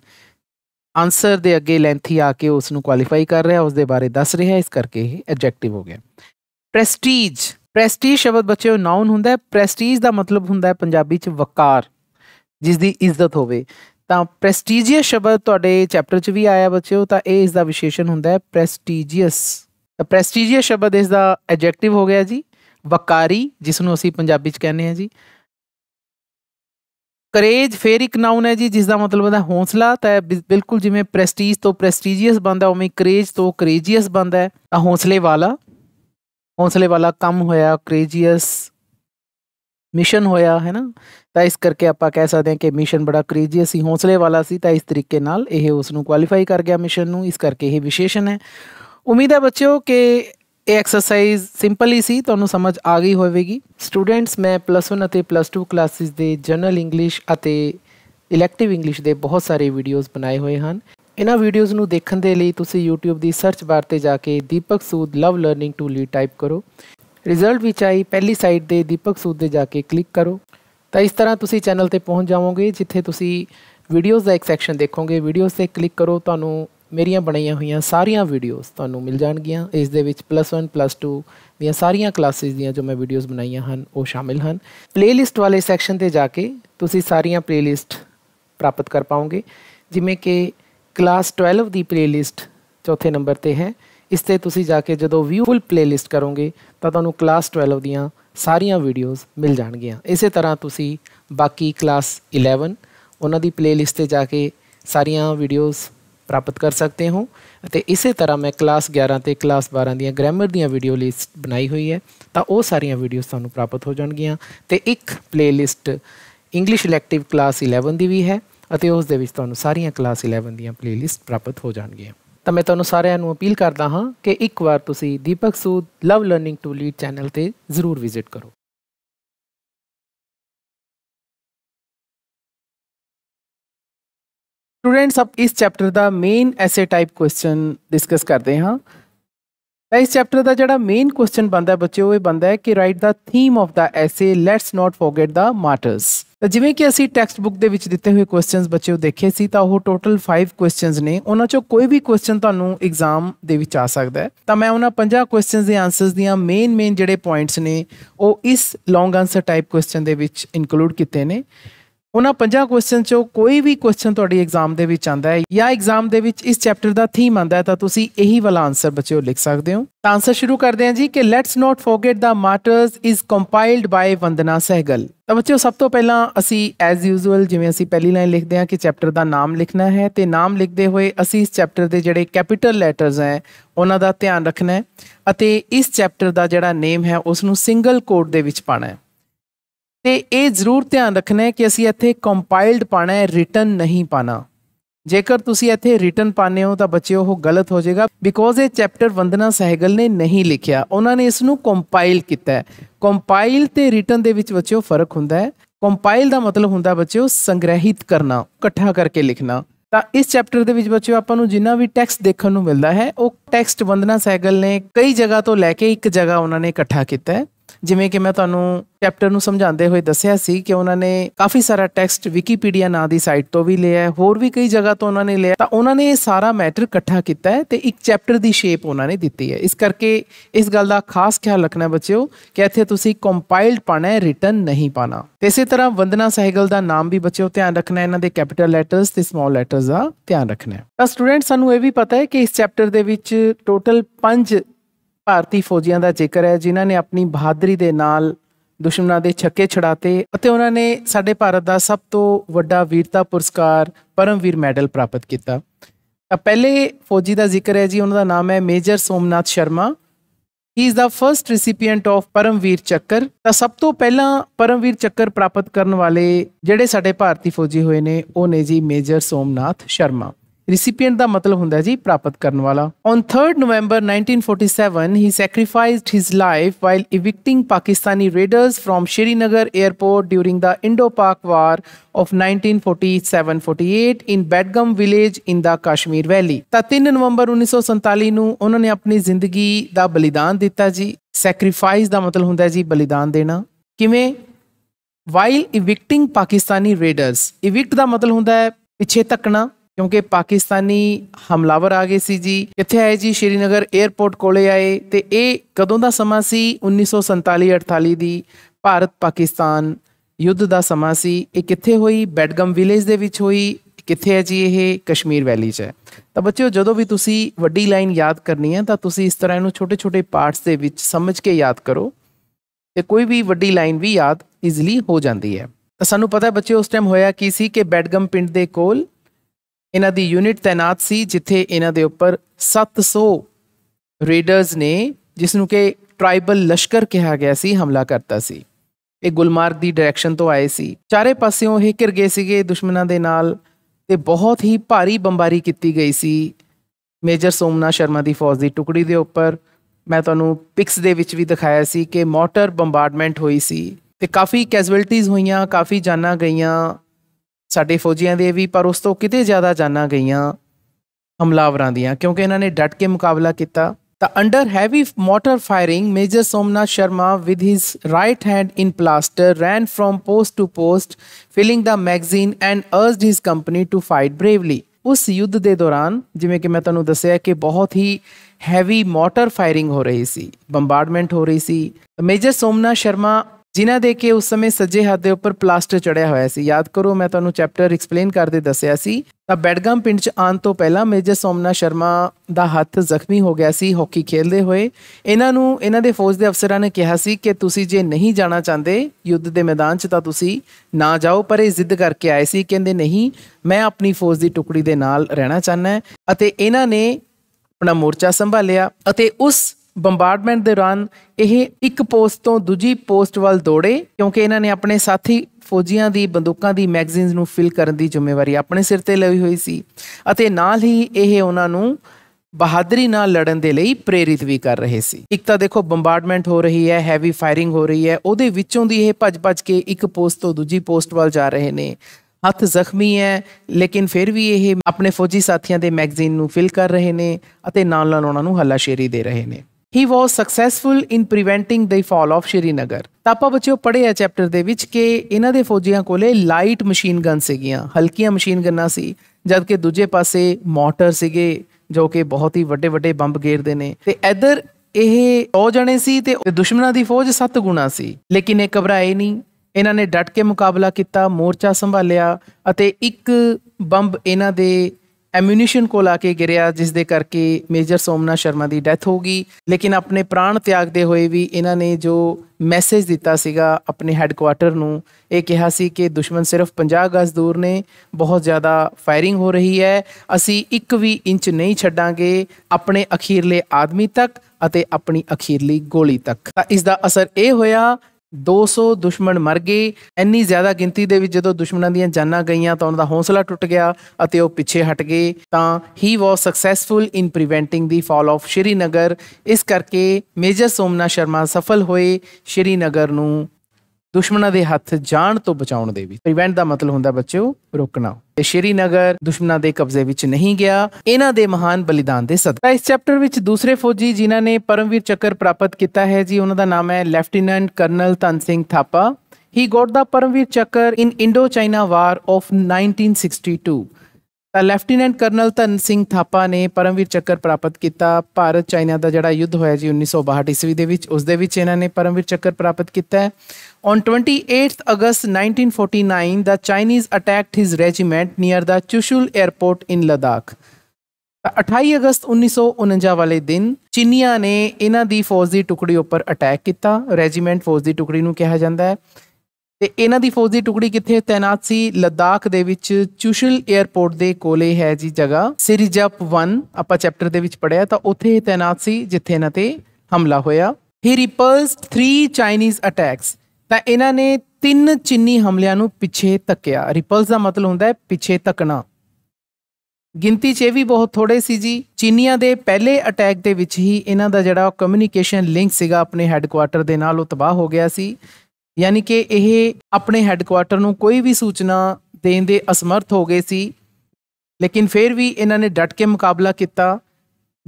ਆਨਸਰ ਦੇ ਅੱਗੇ ਲੈਂਥੀ ਆ ਕੇ ਉਸ ਨੂੰ ਕੁਆਲੀਫਾਈ ਕਰ ਰਿਹਾ ਉਸ ਦੇ ਬਾਰੇ ਦੱਸ ਰਿਹਾ ਇਸ ਕਰਕੇ ਇਹ ਐਡਜੈਕਟਿਵ ਹੋ ਗਿਆ ਪ੍ਰੈਸਟੀਜ ਪ੍ਰੈਸਟੀਜ ਸ਼ਬਦ ਬੱਚਿਓ ਨਾਉਨ ਹੁੰਦਾ ਹੈ ਪ੍ਰੈਸਟੀਜ ਦਾ ਮਤਲਬ ਹੁੰਦਾ ਹੈ ਪੰਜਾਬੀ ਚ ਵਕਾਰ ਜਿਸ ਦੀ ਇੱਜ਼ਤ ਹੋਵੇ ਤਾਂ ਪ੍ਰੈਸਟੀਜੀਅਸ ਸ਼ਬਦ ਤੁਹਾਡੇ ਚੈਪਟਰ 'ਚ ਵੀ ਆਇਆ ਬੱਚਿਓ ਤਾਂ ਇਹ ਇਸ ਦਾ ਵਿਸ਼ੇਸ਼ਣ ਹੁੰਦਾ ਹੈ ਪ੍ਰੈਸਟੀਜੀਅਸ ਤਾਂ ਪ੍ਰੈਸਟੀਜੀਅਸ ਸ਼ਬਦ ਇਸ ਦਾ ਐਡਜੈਕਟਿਵ ਹੋ ਗਿਆ ਜੀ ਵਕਾਰੀ ਜਿਸ ਨੂੰ ਅਸੀਂ ਪੰਜਾਬੀ 'ਚ ਕਹਿੰਦੇ ਆ ਜੀ ਕਰੇਜ ਫੇਰ ਇੱਕ ਨਾਉਨ ਹੈ ਜੀ ਜਿਸ ਦਾ ਮਤਲਬ ਹੁੰਦਾ ਹੌਸਲਾ ਤਾਂ ਬਿਲਕੁਲ ਜਿਵੇਂ ਪ੍ਰੈਸਟੀਜ ਤੋਂ ਪ੍ਰੈਸਟੀਜੀਅਸ ਬਣਦਾ ਉਵੇਂ ਕਰੇਜ ਤੋਂ ਕਰੇਜੀਅਸ ਬਣਦਾ ਤਾਂ ਹੌਸਲੇ ਵਾਲਾ ਹੌਸਲੇ ਵਾਲਾ ਕੰਮ ਹੋਇਆ ਕਰੇਜੀਅਸ ਮਿਸ਼ਨ ਹੋਇਆ ਹੈ ਨਾ ਤਾਂ ਇਸ ਕਰਕੇ ਆਪਾਂ ਕਹਿ ਸਕਦੇ ਹਾਂ ਕਿ ਮਿਸ਼ਨ ਬੜਾ ਕਰੀਜੀ ਸੀ ਹੌਸਲੇ ਵਾਲਾ ਸੀ ਤਾਂ ਇਸ ਤਰੀਕੇ ਨਾਲ ਇਹ ਉਸ ਨੂੰ ਕੁਆਲੀਫਾਈ ਕਰ ਗਿਆ ਮਿਸ਼ਨ ਨੂੰ ਇਸ ਕਰਕੇ ਇਹ ਵਿਸ਼ੇਸ਼ਣ ਹੈ ਉਮੀਦ ਹੈ ਬੱਚਿਓ ਕਿ ਇਹ ਐਕਸਰਸਾਈਜ਼ ਸਿੰਪਲ ਹੀ ਸੀ ਤੁਹਾਨੂੰ ਸਮਝ ਆ ਗਈ ਹੋਵੇਗੀ ਸਟੂਡੈਂਟਸ ਮੈਂ ਪਲੱਸ 1 ਅਤੇ ਪਲੱਸ 2 ਕਲਾਸਿਸ ਦੇ ਜਨਰਲ ਇੰਗਲਿਸ਼ ਅਤੇ ਇਲੈਕਟਿਵ ਇੰਗਲਿਸ਼ ਦੇ ਬਹੁਤ ਸਾਰੇ ਵੀਡੀਓਜ਼ ਬਣਾਏ ਹੋਏ ਹਨ ਇਹਨਾਂ ਵੀਡੀਓਜ਼ ਨੂੰ ਦੇਖਣ ਦੇ ਲਈ ਤੁਸੀਂ YouTube ਦੀ ਸਰਚ ਬਾਰ ਤੇ ਜਾ ਕੇ Deepak Sood love learning to lead type ਕਰੋ ਰਿਜ਼ਲਟ ਵਿੱਚ ਆਈ ਪਹਿਲੀ ਸਾਈਟ ਦੇ ਦੀਪਕ ਸੂਦ ਦੇ ਜਾ ਕੇ ਕਲਿੱਕ ਕਰੋ ਤਾਂ ਇਸ ਤਰ੍ਹਾਂ ਤੁਸੀਂ ਚੈਨਲ ਤੇ ਪਹੁੰਚ ਜਾਵੋਗੇ ਜਿੱਥੇ ਤੁਸੀਂ ਵੀਡੀਓਜ਼ ਦਾ ਇੱਕ ਸੈਕਸ਼ਨ ਦੇਖੋਗੇ ਵੀਡੀਓਜ਼ ਤੇ ਕਲਿੱਕ ਕਰੋ ਤੁਹਾਨੂੰ ਮੇਰੀਆਂ ਬਣਾਈਆਂ ਹੋਈਆਂ ਸਾਰੀਆਂ ਵੀਡੀਓਜ਼ ਤੁਹਾਨੂੰ ਮਿਲ ਜਾਣਗੀਆਂ ਇਸ ਦੇ ਵਿੱਚ +1 +2 ਦੀਆਂ ਸਾਰੀਆਂ ਕਲਾਸਿਸ ਦੀਆਂ ਜੋ ਮੈਂ ਵੀਡੀਓਜ਼ ਬਣਾਈਆਂ ਹਨ ਉਹ ਸ਼ਾਮਿਲ ਹਨ ਪਲੇਲਿਸਟ ਵਾਲੇ ਸੈਕਸ਼ਨ ਤੇ ਜਾ ਕੇ ਤੁਸੀਂ ਸਾਰੀਆਂ ਪਲੇਲਿਸਟ ਪ੍ਰਾਪਤ ਕਰ ਪਾਓਗੇ ਜਿਵੇਂ ਕਿ ਕਲਾਸ 12 ਦੀ ਪਲੇਲਿਸਟ ਚੌਥੇ ਨੰਬਰ ਤੇ ਹੈ ਇਸ ਤੇ ਤੁਸੀਂ ਜਾ ਕੇ ਜਦੋਂ ਵੀ ਫੁੱਲ ਪਲੇਲਿਸਟ ਕਰੋਗੇ ਤਾਂ ਤੁਹਾਨੂੰ ਕਲਾਸ 12 ਦੀਆਂ ਸਾਰੀਆਂ ਵੀਡੀਓਜ਼ ਮਿਲ ਜਾਣਗੀਆਂ ਇਸੇ ਤਰ੍ਹਾਂ ਤੁਸੀਂ ਬਾਕੀ ਕਲਾਸ 11 ਉਹਨਾਂ ਦੀ ਪਲੇਲਿਸਟ ਤੇ ਜਾ ਕੇ ਸਾਰੀਆਂ ਵੀਡੀਓਜ਼ ਪ੍ਰਾਪਤ ਕਰ ਸਕਦੇ ਹੋ ਅਤੇ ਇਸੇ ਤਰ੍ਹਾਂ ਮੈਂ ਕਲਾਸ 11 ਤੇ ਕਲਾਸ 12 ਦੀਆਂ ਗ੍ਰਾਮਰ ਦੀਆਂ ਵੀਡੀਓ ਲਿਸਟ ਬਣਾਈ ਹੋਈ ਹੈ ਤਾਂ ਉਹ ਸਾਰੀਆਂ ਵੀਡੀਓਜ਼ ਤੁਹਾਨੂੰ ਪ੍ਰਾਪਤ ਹੋ ਜਾਣਗੀਆਂ ਤੇ ਇੱਕ ਪਲੇਲਿਸਟ ਇੰਗਲਿਸ਼ ਇਲੈਕਟਿਵ ਕਲਾਸ 11 ਦੀ ਵੀ ਹੈ ਅਤੇ ਉਸ ਦੇ ਵਿੱਚ ਤੁਹਾਨੂੰ ਸਾਰੀਆਂ ਕਲਾਸ 11 ਦੀਆਂ ਪਲੇਲਿਸਟ ਪ੍ਰਾਪਤ ਹੋ ਜਾਣਗੀਆਂ तो मैं तुम्हें सारियां अपील करता हाँ कि एक बार तुम Deepak Sood love learning to lead channel पर जरूर विजिट करो स्टूडेंट्स अब इस चैप्टर का मेन ऐसे टाइप क्वेश्चन डिस्कस करते हाँ तो इस चैप्टर का जो मेन क्वेश्चन बनता है बच्चे वो बनता है कि write the theme of the essay let's not forget the martyrs ਤਾਂ ਜਿਵੇਂ ਕਿ ਅਸੀਂ ਟੈਕਸਟ ਬੁੱਕ ਦੇ ਵਿੱਚ ਦਿੱਤੇ ਹੋਏ ਕੁਐਸਚਨਸ ਬੱਚਿਓ ਦੇਖੇ ਸੀ ਤਾਂ ਉਹ ਟੋਟਲ 5 ਕੁਐਸਚਨਸ ਨੇ ਉਹਨਾਂ ਚੋਂ ਕੋਈ ਵੀ ਕੁਐਸਚਨ ਤੁਹਾਨੂੰ ਐਗਜ਼ਾਮ ਦੇ ਵਿੱਚ ਆ ਸਕਦਾ ਹੈ ਤਾਂ ਮੈਂ ਉਹਨਾਂ 50 ਕੁਐਸਚਨਸ ਦੇ ਆਨਸਰਸ ਦੀਆਂ ਮੇਨ ਮੇਨ ਜਿਹੜੇ ਪੁਆਇੰਟਸ ਨੇ ਉਹ ਇਸ ਲੌਂਗ ਆਨਸਰ ਟਾਈਪ ਕੁਐਸਚਨ ਦੇ ਵਿੱਚ ਇਨਕਲੂਡ ਕੀਤੇ ਨੇ ਉਹਨਾਂ 50 ਕੁਐਸਚਨ ਚੋਂ ਕੋਈ ਵੀ ਕੁਐਸਚਨ ਤੁਹਾਡੀ ਐਗਜ਼ਾਮ ਦੇ ਵਿੱਚ ਆਂਦਾ ਹੈ ਜਾਂ ਐਗਜ਼ਾਮ ਦੇ ਵਿੱਚ ਇਸ ਚੈਪਟਰ ਦਾ ਥੀਮ ਆਂਦਾ ਹੈ ਤਾਂ ਤੁਸੀਂ ਇਹੀ ਵਾਲਾ ਆਨਸਰ ਬੱਚਿਓ ਲਿਖ ਸਕਦੇ ਹੋ ਤਾਂ ਆਨਸਰ ਸ਼ੁਰੂ ਕਰਦੇ ਹਾਂ ਜੀ ਕਿ let's not forget the martyrs is compiled by Vandana Sehgal ਤਾਂ ਬੱਚਿਓ ਸਭ ਤੋਂ ਪਹਿਲਾਂ ਅਸੀਂ ਐਜ਼ ਯੂਜ਼ੂਅਲ ਜਿਵੇਂ ਅਸੀਂ ਪਹਿਲੀ ਲਾਈਨ ਲਿਖਦੇ ਹਾਂ ਕਿ ਚੈਪਟਰ ਦਾ ਨਾਮ ਲਿਖਣਾ ਹੈ ਤੇ ਨਾਮ ਲਿਖਦੇ ਹੋਏ ਅਸੀਂ ਇਸ ਚੈਪਟਰ ਦੇ ਜਿਹੜੇ ਕੈਪੀਟਲ ਲੈਟਰਸ ਹੈ ਉਹਨਾਂ ਦਾ ਧਿਆਨ ਰੱਖਣਾ ਹੈ ਅਤੇ ਇਸ ਚੈਪਟਰ ਦਾ ਜਿਹੜਾ ਨੇਮ ਹੈ ਉਸ ਨੂੰ ਸਿੰਗਲ ਕੋਟ ਦੇ ਵਿੱਚ ਪਾਣਾ ਹੈ ਤੇ ਇਹ ਜ਼ਰੂਰ ਧਿਆਨ ਰੱਖਣਾ ਹੈ ਕਿ ਅਸੀਂ ਇੱਥੇ ਕੰਪਾਈਲਡ ਪਾਣਾ ਹੈ ਰਿਟਨ ਨਹੀਂ ਪਾਣਾ ਜੇਕਰ ਤੁਸੀਂ ਇੱਥੇ ਰਿਟਨ ਪਾਣੇ ਹੋ ਤਾਂ ਬੱਚਿਓ ਉਹ ਗਲਤ ਹੋ ਜਾਏਗਾ ਬਿਕੋਜ਼ ਇਹ ਚੈਪਟਰ ਵੰਦਨਾ ਸਹਿਗਲ ਨੇ ਨਹੀਂ ਲਿਖਿਆ ਉਹਨਾਂ ਨੇ ਇਸ ਨੂੰ ਕੰਪਾਈਲ ਕੀਤਾ ਹੈ ਕੰਪਾਈਲ ਤੇ ਰਿਟਨ ਦੇ ਵਿੱਚ ਬੱਚਿਓ ਫਰਕ ਹੁੰਦਾ ਹੈ ਕੰਪਾਈਲ ਦਾ ਮਤਲਬ ਹੁੰਦਾ ਬੱਚਿਓ ਸੰਗ੍ਰਹਿਤ ਕਰਨਾ ਇਕੱਠਾ ਕਰਕੇ ਲਿਖਣਾ ਤਾਂ ਇਸ ਚੈਪਟਰ ਦੇ ਵਿੱਚ ਬੱਚਿਓ ਆਪਾਂ ਨੂੰ ਜਿੰਨਾ ਵੀ ਟੈਕਸਟ ਦੇਖਣ ਨੂੰ ਮਿਲਦਾ ਹੈ ਉਹ ਟੈਕਸਟ ਵੰਦਨਾ ਸਹਿਗਲ ਨੇ ਕਈ ਜਗ੍ਹਾ ਤੋਂ ਲੈ ਕੇ ਇੱਕ ਜਗ੍ਹਾ ਉਹਨਾਂ ਨੇ ਇਕੱਠਾ ਕੀਤਾ ਹੈ ਜਿਵੇਂ ਕਿ ਮੈਂ ਤੁਹਾਨੂੰ ਚੈਪਟਰ ਨੂੰ ਸਮਝਾਉਂਦੇ ਹੋਏ ਦੱਸਿਆ ਸੀ ਕਿ ਉਹਨਾਂ ਨੇ ਕਾਫੀ ਸਾਰਾ ਟੈਕਸਟ ਵਿਕੀਪੀਡੀਆ ਨਾਂ ਦੀ ਸਾਈਟ ਤੋਂ ਵੀ ਲਿਆ ਹੈ ਹੋਰ ਵੀ ਕਈ ਜਗ੍ਹਾ ਤੋਂ ਉਹਨਾਂ ਨੇ ਲਿਆ ਤਾਂ ਉਹਨਾਂ ਨੇ ਇਹ ਸਾਰਾ ਮੈਟਰ ਇਕੱਠਾ ਕੀਤਾ ਹੈ ਤੇ ਇੱਕ ਚੈਪਟਰ ਦੀ ਸ਼ੇਪ ਉਹਨਾਂ ਨੇ ਦਿੱਤੀ ਹੈ ਇਸ ਕਰਕੇ ਇਸ ਗੱਲ ਦਾ ਖਾਸ ਖਿਆਲ ਰੱਖਣਾ ਬੱਚਿਓ ਕਿ ਇੱਥੇ ਤੁਸੀਂ ਕੰਪਾਈਲਡ ਪਾਣਾ ਹੈ ਰਿਟਨ ਨਹੀਂ ਪਾਣਾ ਇਸੇ ਤਰ੍ਹਾਂ ਵੰਦਨਾ ਸਹਿਗਲ ਦਾ ਨਾਮ ਵੀ ਬੱਚਿਓ ਧਿਆਨ ਰੱਖਣਾ ਇਹਨਾਂ ਦੇ ਕੈਪੀਟਲ ਲੈਟਰਸ ਤੇ ਸਮਾਲ ਲੈਟਰਸ ਦਾ ਧਿਆਨ ਰੱਖਣਾ ਤਾਂ ਸਟੂਡੈਂਟ ਸਾਨੂੰ ਇਹ ਵੀ ਪਤਾ ਹੈ ਕਿ ਇਸ ਚੈਪਟਰ ਦੇ ਵਿੱਚ ਟੋਟਲ 5 ਭਾਰਤੀ ਫੌਜੀਆਂ ਦਾ ਜ਼ਿਕਰ ਹੈ ਜਿਨ੍ਹਾਂ ਨੇ ਆਪਣੀ ਬਹਾਦਰੀ ਦੇ ਨਾਲ ਦੁਸ਼ਮਣਾਂ ਦੇ ਛੱਕੇ ਛੜਾਤੇ ਅਤੇ ਉਹਨਾਂ ਨੇ ਸਾਡੇ ਭਾਰਤ ਦਾ ਸਭ ਤੋਂ ਵੱਡਾ ਵੀਰਤਾ ਪੁਰਸਕਾਰ ਪਰਮਵੀਰ ਮੈਡਲ ਪ੍ਰਾਪਤ ਕੀਤਾ ਤਾਂ ਪਹਿਲੇ ਫੌਜੀ ਦਾ ਜ਼ਿਕਰ ਹੈ ਜੀ ਉਹਨਾਂ ਦਾ ਨਾਮ ਹੈ major Somnath Sharma he is the first recipient of Paramvir Chakra ਤਾਂ ਸਭ ਤੋਂ ਪਹਿਲਾਂ ਪਰਮਵੀਰ ਚੱਕਰ ਪ੍ਰਾਪਤ ਕਰਨ ਵਾਲੇ ਜਿਹੜੇ ਸਾਡੇ ਭਾਰਤੀ ਫੌਜੀ ਹੋਏ ਨੇ ਉਹ ਨੇ ਜੀ ਮੇਜਰ ਸੋਮਨਾਥ ਸ਼ਰਮਾ recipient ਦਾ ਮਤਲਬ ਹੁੰਦਾ ਜੀ ਪ੍ਰਾਪਤ ਕਰਨ ਵਾਲਾ on 3rd november 1947 he sacrificed his life while evicting pakistani raiders from srinagar airport during the indo-pak war of 1947-48 in bedgam village in the kashmir valley ਤਾਂ 3 ਨਵੰਬਰ 1947 ਨੂੰ ਉਹਨਾਂ ਨੇ ਆਪਣੀ ਜ਼ਿੰਦਗੀ ਦਾ ਬਲੀਦਾਨ ਦਿੱਤਾ ਜੀ ਸੈਕਰੀਫਾਈਸ ਦਾ ਮਤਲਬ ਹੁੰਦਾ ਜੀ ਬਲੀਦਾਨ ਦੇਣਾ ਕਿਵੇਂ while evicting pakistani raiders evict ਦਾ ਮਤਲਬ ਹੁੰਦਾ ਹੈ ਪਿੱਛੇ ਧੱਕਣਾ ਕਿਉਂਕਿ ਪਾਕਿਸਤਾਨੀ ਹਮਲਾਵਰ ਆ ਗਏ ਸੀ ਜੀ ਇੱਥੇ ਆਏ ਜੀ ਸ਼੍ਰੀਨਗਰ 에ਅਰਪੋਰਟ ਕੋਲੇ ਆਏ ਤੇ ਇਹ ਕਦੋਂ ਦਾ ਸਮਾਂ ਸੀ 1947-48 ਦੀ ਭਾਰਤ ਪਾਕਿਸਤਾਨ ਯੁੱਧ ਦਾ ਸਮਾਂ ਸੀ ਇਹ ਕਿੱਥੇ ਹੋਈ ਬੈਡਗਮ ਵਿਲੇਜ ਦੇ ਵਿੱਚ ਹੋਈ ਕਿੱਥੇ ਹੈ ਜੀ ਇਹ ਕਸ਼ਮੀਰ ਵੈਲੀ 'ਚ ਹੈ ਤਾਂ ਬੱਚਿਓ ਜਦੋਂ ਵੀ ਤੁਸੀਂ ਵੱਡੀ ਲਾਈਨ ਯਾਦ ਕਰਨੀ ਹੈ ਤਾਂ ਤੁਸੀਂ ਇਸ ਤਰ੍ਹਾਂ ਇਹਨੂੰ ਛੋਟੇ-ਛੋਟੇ ਪਾਰਟਸ ਦੇ ਵਿੱਚ ਸਮਝ ਕੇ ਯਾਦ ਕਰੋ ਤੇ ਕੋਈ ਵੀ ਵੱਡੀ ਲਾਈਨ ਵੀ ਯਾਦ ਈਜ਼ੀਲੀ ਹੋ ਜਾਂਦੀ ਹੈ ਤਾਂ ਸਾਨੂੰ ਪਤਾ ਹੈ ਬੱਚਿਓ ਉਸ ਟਾਈਮ ਹੋਇਆ ਕੀ ਸੀ ਕਿ ਬੈਡਗਮ ਪਿੰਡ ਦੇ ਕੋਲ ਇਹਨਾਂ ਦੀ ਯੂਨਿਟ ਤਾਇਨਾਤ ਸੀ ਜਿੱਥੇ ਇਹਨਾਂ ਦੇ ਉੱਪਰ 700 ਰੇਡਰਸ ਨੇ ਜਿਸ ਨੂੰ ਕਿ ਟ੍ਰਾਈਬਲ ਲਸ਼ਕਰ ਕਿਹਾ ਗਿਆ ਸੀ ਹਮਲਾ ਕਰਤਾ ਸੀ ਇਹ ਗੁਲਮਾਰਗ ਦੀ ਡਾਇਰੈਕਸ਼ਨ ਤੋਂ ਆਏ ਸੀ ਚਾਰੇ ਪਾਸਿਓਂ ਇਹ ਘਿਰ ਗਏ ਸੀਗੇ ਦੁਸ਼ਮਣਾਂ ਦੇ ਨਾਲ ਤੇ ਬਹੁਤ ਹੀ ਭਾਰੀ ਬੰਬਾਰੀ ਕੀਤੀ ਗਈ ਸੀ ਮੇਜਰ ਸੋਮਨਾ ਸ਼ਰਮਾ ਦੀ ਫੌਜ ਦੀ ਟੁਕੜੀ ਦੇ ਉੱਪਰ ਮੈਂ ਤੁਹਾਨੂੰ ਪਿਕਸ ਦੇ ਵਿੱਚ ਵੀ ਦਿਖਾਇਆ ਸੀ ਕਿ ਮੋਟਰ ਬੰਬਾਰਡਮੈਂਟ ਹੋਈ ਸੀ ਤੇ ਕਾਫੀ ਕੈਜ਼ੁਅਲਟੀਆਂ ਹੋਈਆਂ ਕਾਫੀ ਜਾਨਾਂ ਗਈਆਂ ਸਾਡੇ ਫੌਜੀਆਂ ਦੇ ਵੀ ਪਰ ਉਸ ਤੋਂ ਕਿਤੇ ਜ਼ਿਆਦਾ ਜਾਨਾਂ ਗਈਆਂ ਹਮਲਾਵਰਾਂ ਦੀਆਂ ਕਿਉਂਕਿ ਇਹਨਾਂ ਨੇ ਡਟ ਕੇ ਮੁਕਾਬਲਾ ਕੀਤਾ ਤਾਂ under heavy mortar firing major Somnath Sharma with his right hand in plaster ran from post to post filling the magazine and urged his company to fight bravely ਉਸ ਯੁੱਧ ਦੇ ਦੌਰਾਨ ਜਿਵੇਂ ਕਿ ਮੈਂ ਤੁਹਾਨੂੰ ਦੱਸਿਆ ਕਿ ਬਹੁਤ ਹੀ ਹੈਵੀ ਮੋਟਰ ਫਾਇਰਿੰਗ ਹੋ ਰਹੀ ਸੀ ਬੰਬਾਰਡਮੈਂਟ ਹੋ ਰਹੀ ਸੀ ਮੇਜਰ ਸੋਮਨਾ ਸ਼ਰਮਾ ਜਿਨ੍ਹਾਂ ਦੇ ਕੇ ਉਸ ਸਮੇਂ ਸੱਜੇ ਹੱਥ ਦੇ ਉੱਪਰ ਪਲਾਸਟਰ ਚੜਿਆ ਹੋਇਆ ਸੀ ਯਾਦ ਕਰੋ ਮੈਂ ਤੁਹਾਨੂੰ ਚੈਪਟਰ ਐਕਸਪਲੇਨ ਕਰਦੇ ਦੱਸਿਆ ਸੀ ਤਾਂ ਬੈਡਗਮ ਪਿੰਡ 'ਚ ਆਉਣ ਤੋਂ ਪਹਿਲਾਂ ਮੇਜਰ ਸੋਮਨਾ ਸ਼ਰਮਾ ਦਾ ਹੱਥ ਜ਼ਖਮੀ ਹੋ ਗਿਆ ਸੀ ਹਾਕੀ ਖੇਡਦੇ ਹੋਏ ਇਹਨਾਂ ਨੂੰ ਇਹਨਾਂ ਦੇ ਫੌਜ ਦੇ ਅਫਸਰਾਂ ਨੇ ਕਿਹਾ ਸੀ ਕਿ ਤੁਸੀਂ ਜੇ ਨਹੀਂ ਜਾਣਾ ਚਾਹੁੰਦੇ ਯੁੱਧ ਦੇ ਮੈਦਾਨ 'ਚ ਤਾਂ ਤੁਸੀਂ ਨਾ ਜਾਓ ਪਰ ਇਹ ਜ਼ਿੱਦ ਕਰਕੇ ਆਏ ਸੀ ਕਹਿੰਦੇ ਨਹੀਂ ਮੈਂ ਆਪਣੀ ਫੌਜ ਦੀ ਟੁਕੜੀ ਦੇ ਨਾਲ ਰਹਿਣਾ ਚਾਹੁੰਦਾ ਅਤੇ ਇਹਨਾਂ ਨੇ ਆਪਣਾ ਮੋਰਚਾ ਸੰਭਾਲਿਆ ਅਤੇ ਉਸ ਬੰਬਾਰਡਮੈਂਟ ਦੌਰਾਨ ਇਹ ਇੱਕ ਪੋਸਟ ਤੋਂ ਦੂਜੀ ਪੋਸਟ ਵੱਲ ਦੌੜੇ ਕਿਉਂਕਿ ਇਹਨਾਂ ਨੇ ਆਪਣੇ ਸਾਥੀ ਫੌਜੀਆਂ ਦੀ ਬੰਦੂਕਾਂ ਦੀ ਮੈਗਜ਼ੀਨਸ ਨੂੰ ਫਿਲ ਕਰਨ ਦੀ ਜ਼ਿੰਮੇਵਾਰੀ ਆਪਣੇ ਸਿਰ ਤੇ ਲਈ ਹੋਈ ਸੀ ਅਤੇ ਨਾਲ ਹੀ ਇਹ ਉਹਨਾਂ ਨੂੰ ਬਹਾਦਰੀ ਨਾਲ ਲੜਨ ਦੇ ਲਈ ਪ੍ਰੇਰਿਤ ਵੀ ਕਰ ਰਹੇ ਸੀ ਇੱਕ ਤਾਂ ਦੇਖੋ ਬੰਬਾਰਡਮੈਂਟ ਹੋ ਰਹੀ ਹੈ ਹੈਵੀ ਫਾਇਰਿੰਗ ਹੋ ਰਹੀ ਹੈ ਉਹਦੇ ਵਿੱਚੋਂ ਦੀ ਇਹ ਭੱਜ-ਭੱਜ ਕੇ ਇੱਕ ਪੋਸਟ ਤੋਂ ਦੂਜੀ ਪੋਸਟ ਵੱਲ ਜਾ ਰਹੇ ਨੇ ਹੱਥ ਜ਼ਖਮੀ ਹੈ ਲੇਕਿਨ ਫਿਰ ਵੀ ਇਹ ਆਪਣੇ ਫੌਜੀ ਸਾਥੀਆਂ ਦੇ ਮੈਗਜ਼ੀਨ ਨੂੰ ਫਿਲ ਕਰ ਰਹੇ ਨੇ ਅਤੇ ਨਾਲ ਨਾਲ ਉਹਨਾਂ ਨੂੰ ਹੱਲਾਸ਼ੇਰੀ ਦੇ ਰਹੇ ਨੇ he was successful in preventing the fall of Srinagar ਤਾਂ ਆਪਾਂ ਬੱਚਿਓ ਪੜ੍ਹਿਆ ਚੈਪਟਰ ਦੇ ਵਿੱਚ ਕਿ ਇਹਨਾਂ ਦੇ ਫੌਜੀਆਂ ਕੋਲੇ ਲਾਈਟ ਮਸ਼ੀਨ ਗਨ ਸੀਗੀਆਂ ਹਲਕੀਆਂ ਮਸ਼ੀਨ ਗਨਾਂ ਸੀ ਜਦਕਿ ਦੂਜੇ ਪਾਸੇ ਮੋਟਰ ਸੀਗੇ ਜੋ ਕਿ ਬਹੁਤ ਹੀ ਵੱਡੇ ਵੱਡੇ ਬੰਬ ਗੇਰਦੇ ਨੇ ਤੇ ਇਧਰ ਇਹ 100 ਜਣੇ ਸੀ ਤੇ ਦੁਸ਼ਮਣਾਂ ਦੀ ਫੌਜ 7 ਗੁਣਾ ਸੀ ਲੇਕਿਨ ਇਹ ਘਬਰਾਏ ਨਹੀਂ ਇਹਨਾਂ ਨੇ ਡਟ ਕੇ ਮੁਕਾਬਲਾ ਕੀਤਾ ਮੋਰਚਾ ਸੰਭਾਲਿਆ ਅਤੇ ਇੱਕ ਬੰਬ ਇਹਨਾਂ ਦੇ एम्यूनिशन को लाके ਗਿਰਿਆ ਜਿਸ ਦੇ ਕਰਕੇ ਮੇਜਰ ਸੋਮਨਾ ਸ਼ਰਮਾ ਦੀ ਡੈਥ ਹੋ ਗਈ ਲੇਕਿਨ ਆਪਣੇ ਪ੍ਰਾਣ ਤਿਆਗਦੇ ਹੋਏ ਵੀ ਇਹਨਾਂ ਨੇ ਜੋ ਮੈਸੇਜ ਦਿੱਤਾ ਸੀਗਾ ਆਪਣੇ ਹੈੱਡਕੁਆਟਰ ਨੂੰ ਇਹ ਕਿਹਾ ਸੀ ਕਿ ਦੁਸ਼ਮਣ ਸਿਰਫ 50 ਗਜ਼ ਦੂਰ ਨੇ ਬਹੁਤ ਜ਼ਿਆਦਾ ਫਾਇਰਿੰਗ ਹੋ ਰਹੀ ਹੈ ਅਸੀਂ ਇੱਕ ਵੀ ਇੰਚ ਨਹੀਂ ਛੱਡਾਂਗੇ ਆਪਣੇ ਅਖੀਰਲੇ ਆਦਮੀ ਤੱਕ ਅਤੇ ਆਪਣੀ ਅਖੀਰਲੀ ਗੋਲੀ ਤੱਕ ਤਾਂ ਇਸ ਦਾ ਅਸਰ ਇਹ ਹੋਇਆ 200 ਦੁਸ਼ਮਣ ਮਰ ਗਏ ਇੰਨੀ ਜ਼ਿਆਦਾ ਗਿਣਤੀ ਦੇ ਵਿੱਚ ਜਦੋਂ ਦੁਸ਼ਮਣਾਂ ਦੀਆਂ ਜਾਨਾਂ ਗਈਆਂ ਤਾਂ ਉਹਨਾਂ ਦਾ ਹੌਸਲਾ ਟੁੱਟ ਗਿਆ ਅਤੇ ਉਹ ਪਿੱਛੇ ਹਟ ਗਏ ਤਾਂ he was successful in preventing the fall of Srinagar ਇਸ ਕਰਕੇ ਮੇਜਰ ਸੋਮਨਾ ਸ਼ਰਮਾ ਸਫਲ ਹੋਏ ਸ਼੍ਰੀਨਗਰ ਨੂੰ ਦੁਸ਼ਮਣਾਂ ਦੇ ਹੱਥ ਜਾਣ ਤੋਂ ਬਚਾਉਣ ਦੇ ਵੀ ਪ੍ਰੀਵੈਂਟ ਦਾ ਮਤਲਬ ਹੁੰਦਾ ਬੱਚਿਓ ਰੋਕਣਾ ਤੇ ਸ਼੍ਰੀਨਗਰ ਦੁਸ਼ਮਣਾਂ ਦੇ ਕਬਜ਼ੇ ਵਿੱਚ ਨਹੀਂ ਗਿਆ ਇਹਨਾਂ ਦੇ ਮਹਾਨ ਬਲੀਦਾਨ ਦੇ ਸਦਕਾ ਇਸ ਚੈਪਟਰ ਵਿੱਚ ਦੂਸਰੇ ਫੌਜੀ ਜਿਨ੍ਹਾਂ ਨੇ ਪਰਮਵੀਰ ਚੱਕਰ ਪ੍ਰਾਪਤ ਕੀਤਾ ਹੈ ਜੀ ਉਹਨਾਂ ਦਾ ਨਾਮ ਹੈ lieutenant colonel Dhan Singh Thapa he got the Param Vir Chakra in Indo China war of 1962. ਤਾਂ ਲੈਫਟੀਨੈਂਟ ਕਰਨਲ ਧਨ ਸਿੰਘ ਥਾਪਾ ਨੇ ਪਰਮਵੀਰ ਚੱਕਰ ਪ੍ਰਾਪਤ ਕੀਤਾ ਭਾਰਤ ਚਾਈਨਾ ਦਾ ਜਿਹੜਾ ਯੁੱਧ ਹੋਇਆ ਜੀ 1962 ਈਸਵੀ ਦੇ ਵਿੱਚ ਉਸ ਦੇ ਵਿੱਚ ਇਹਨਾਂ ਨੇ ਪਰਮਵੀਰ ਚੱਕਰ ਪ੍ਰਾਪਤ ਕੀਤਾ on 28th August 1949 the Chinese attacked his regiment near the Chushul airport in Ladakh 28 ਅਗਸਤ 1949 ਵਾਲੇ ਦਿਨ ਚੀਨੀਆਂ ਨੇ ਇਹਨਾਂ ਦੀ ਫੌਜ ਦੀ ਟੁਕੜੀ ਉੱਪਰ ਅਟੈਕ ਕੀਤਾ ਰੈਜੀਮੈਂਟ ਫੌਜ ਦੀ ਟੁਕੜੀ ਨੂੰ ਕਿਹਾ ਜਾਂਦਾ ਹੈ ਤੇ ਇਹਨਾਂ ਦੀ ਫੌਜ ਦੀ ਟੁਕੜੀ ਕਿੱਥੇ ਤਾਇਨਾਤ ਸੀ ਲਦਾਖ ਦੇ ਵਿੱਚ ਚੁਸ਼ਲ 에ਅਰਪੋਰਟ ਦੇ ਕੋਲੇ ਹੈ ਜੀ ਜਗ੍ਹਾ ਸਿਰਜਪ 1 ਆਪਾਂ ਚੈਪਟਰ ਦੇ ਵਿੱਚ ਪੜਿਆ ਤਾਂ ਉੱਥੇ ਤਾਇਨਾਤ ਸੀ ਜਿੱਥੇ ਇਹਨਾਂ ਤੇ ਹਮਲਾ ਹੋਇਆ ਹੀ ਰਿਪਲਸ 3 ਚਾਈਨੀਜ਼ ਅਟੈਕਸ ਤਾਂ ਇਹਨਾਂ ਨੇ ਤਿੰਨ ਚੀਨੀ ਹਮਲਿਆਂ ਨੂੰ ਪਿੱਛੇ ਧੱਕਿਆ ਰਿਪਲਸ ਦਾ ਮਤਲਬ ਹੁੰਦਾ ਹੈ ਪਿੱਛੇ ਧੱਕਣਾ ਗਿਣਤੀ 'ਚ ਇਹ ਵੀ ਬਹੁਤ ਥੋੜੇ ਸੀ ਜੀ ਚੀਨੀਆਂ ਦੇ ਪਹਿਲੇ ਅਟੈਕ ਦੇ ਵਿੱਚ ਹੀ ਇਹਨਾਂ ਦਾ ਜਿਹੜਾ ਕਮਿਊਨੀਕੇਸ਼ਨ ਲਿੰਕ ਸੀਗਾ ਆਪਣੇ ਹੈੱਡਕੁਆਰਟਰ ਦੇ ਨਾਲ ਉਹ ਤਬਾਹ ਹੋ ਗਿਆ ਸੀ ਯਾਨੀ ਕਿ ਇਹ ਆਪਣੇ ਹੈੱਡਕੁਆਰਟਰ ਨੂੰ ਕੋਈ ਵੀ ਸੂਚਨਾ ਦੇਣ ਦੇ ਅਸਮਰਥ ਹੋ ਗਏ ਸੀ ਲੇਕਿਨ ਫਿਰ ਵੀ ਇਹਨਾਂ ਨੇ ਡਟ ਕੇ ਮੁਕਾਬਲਾ ਕੀਤਾ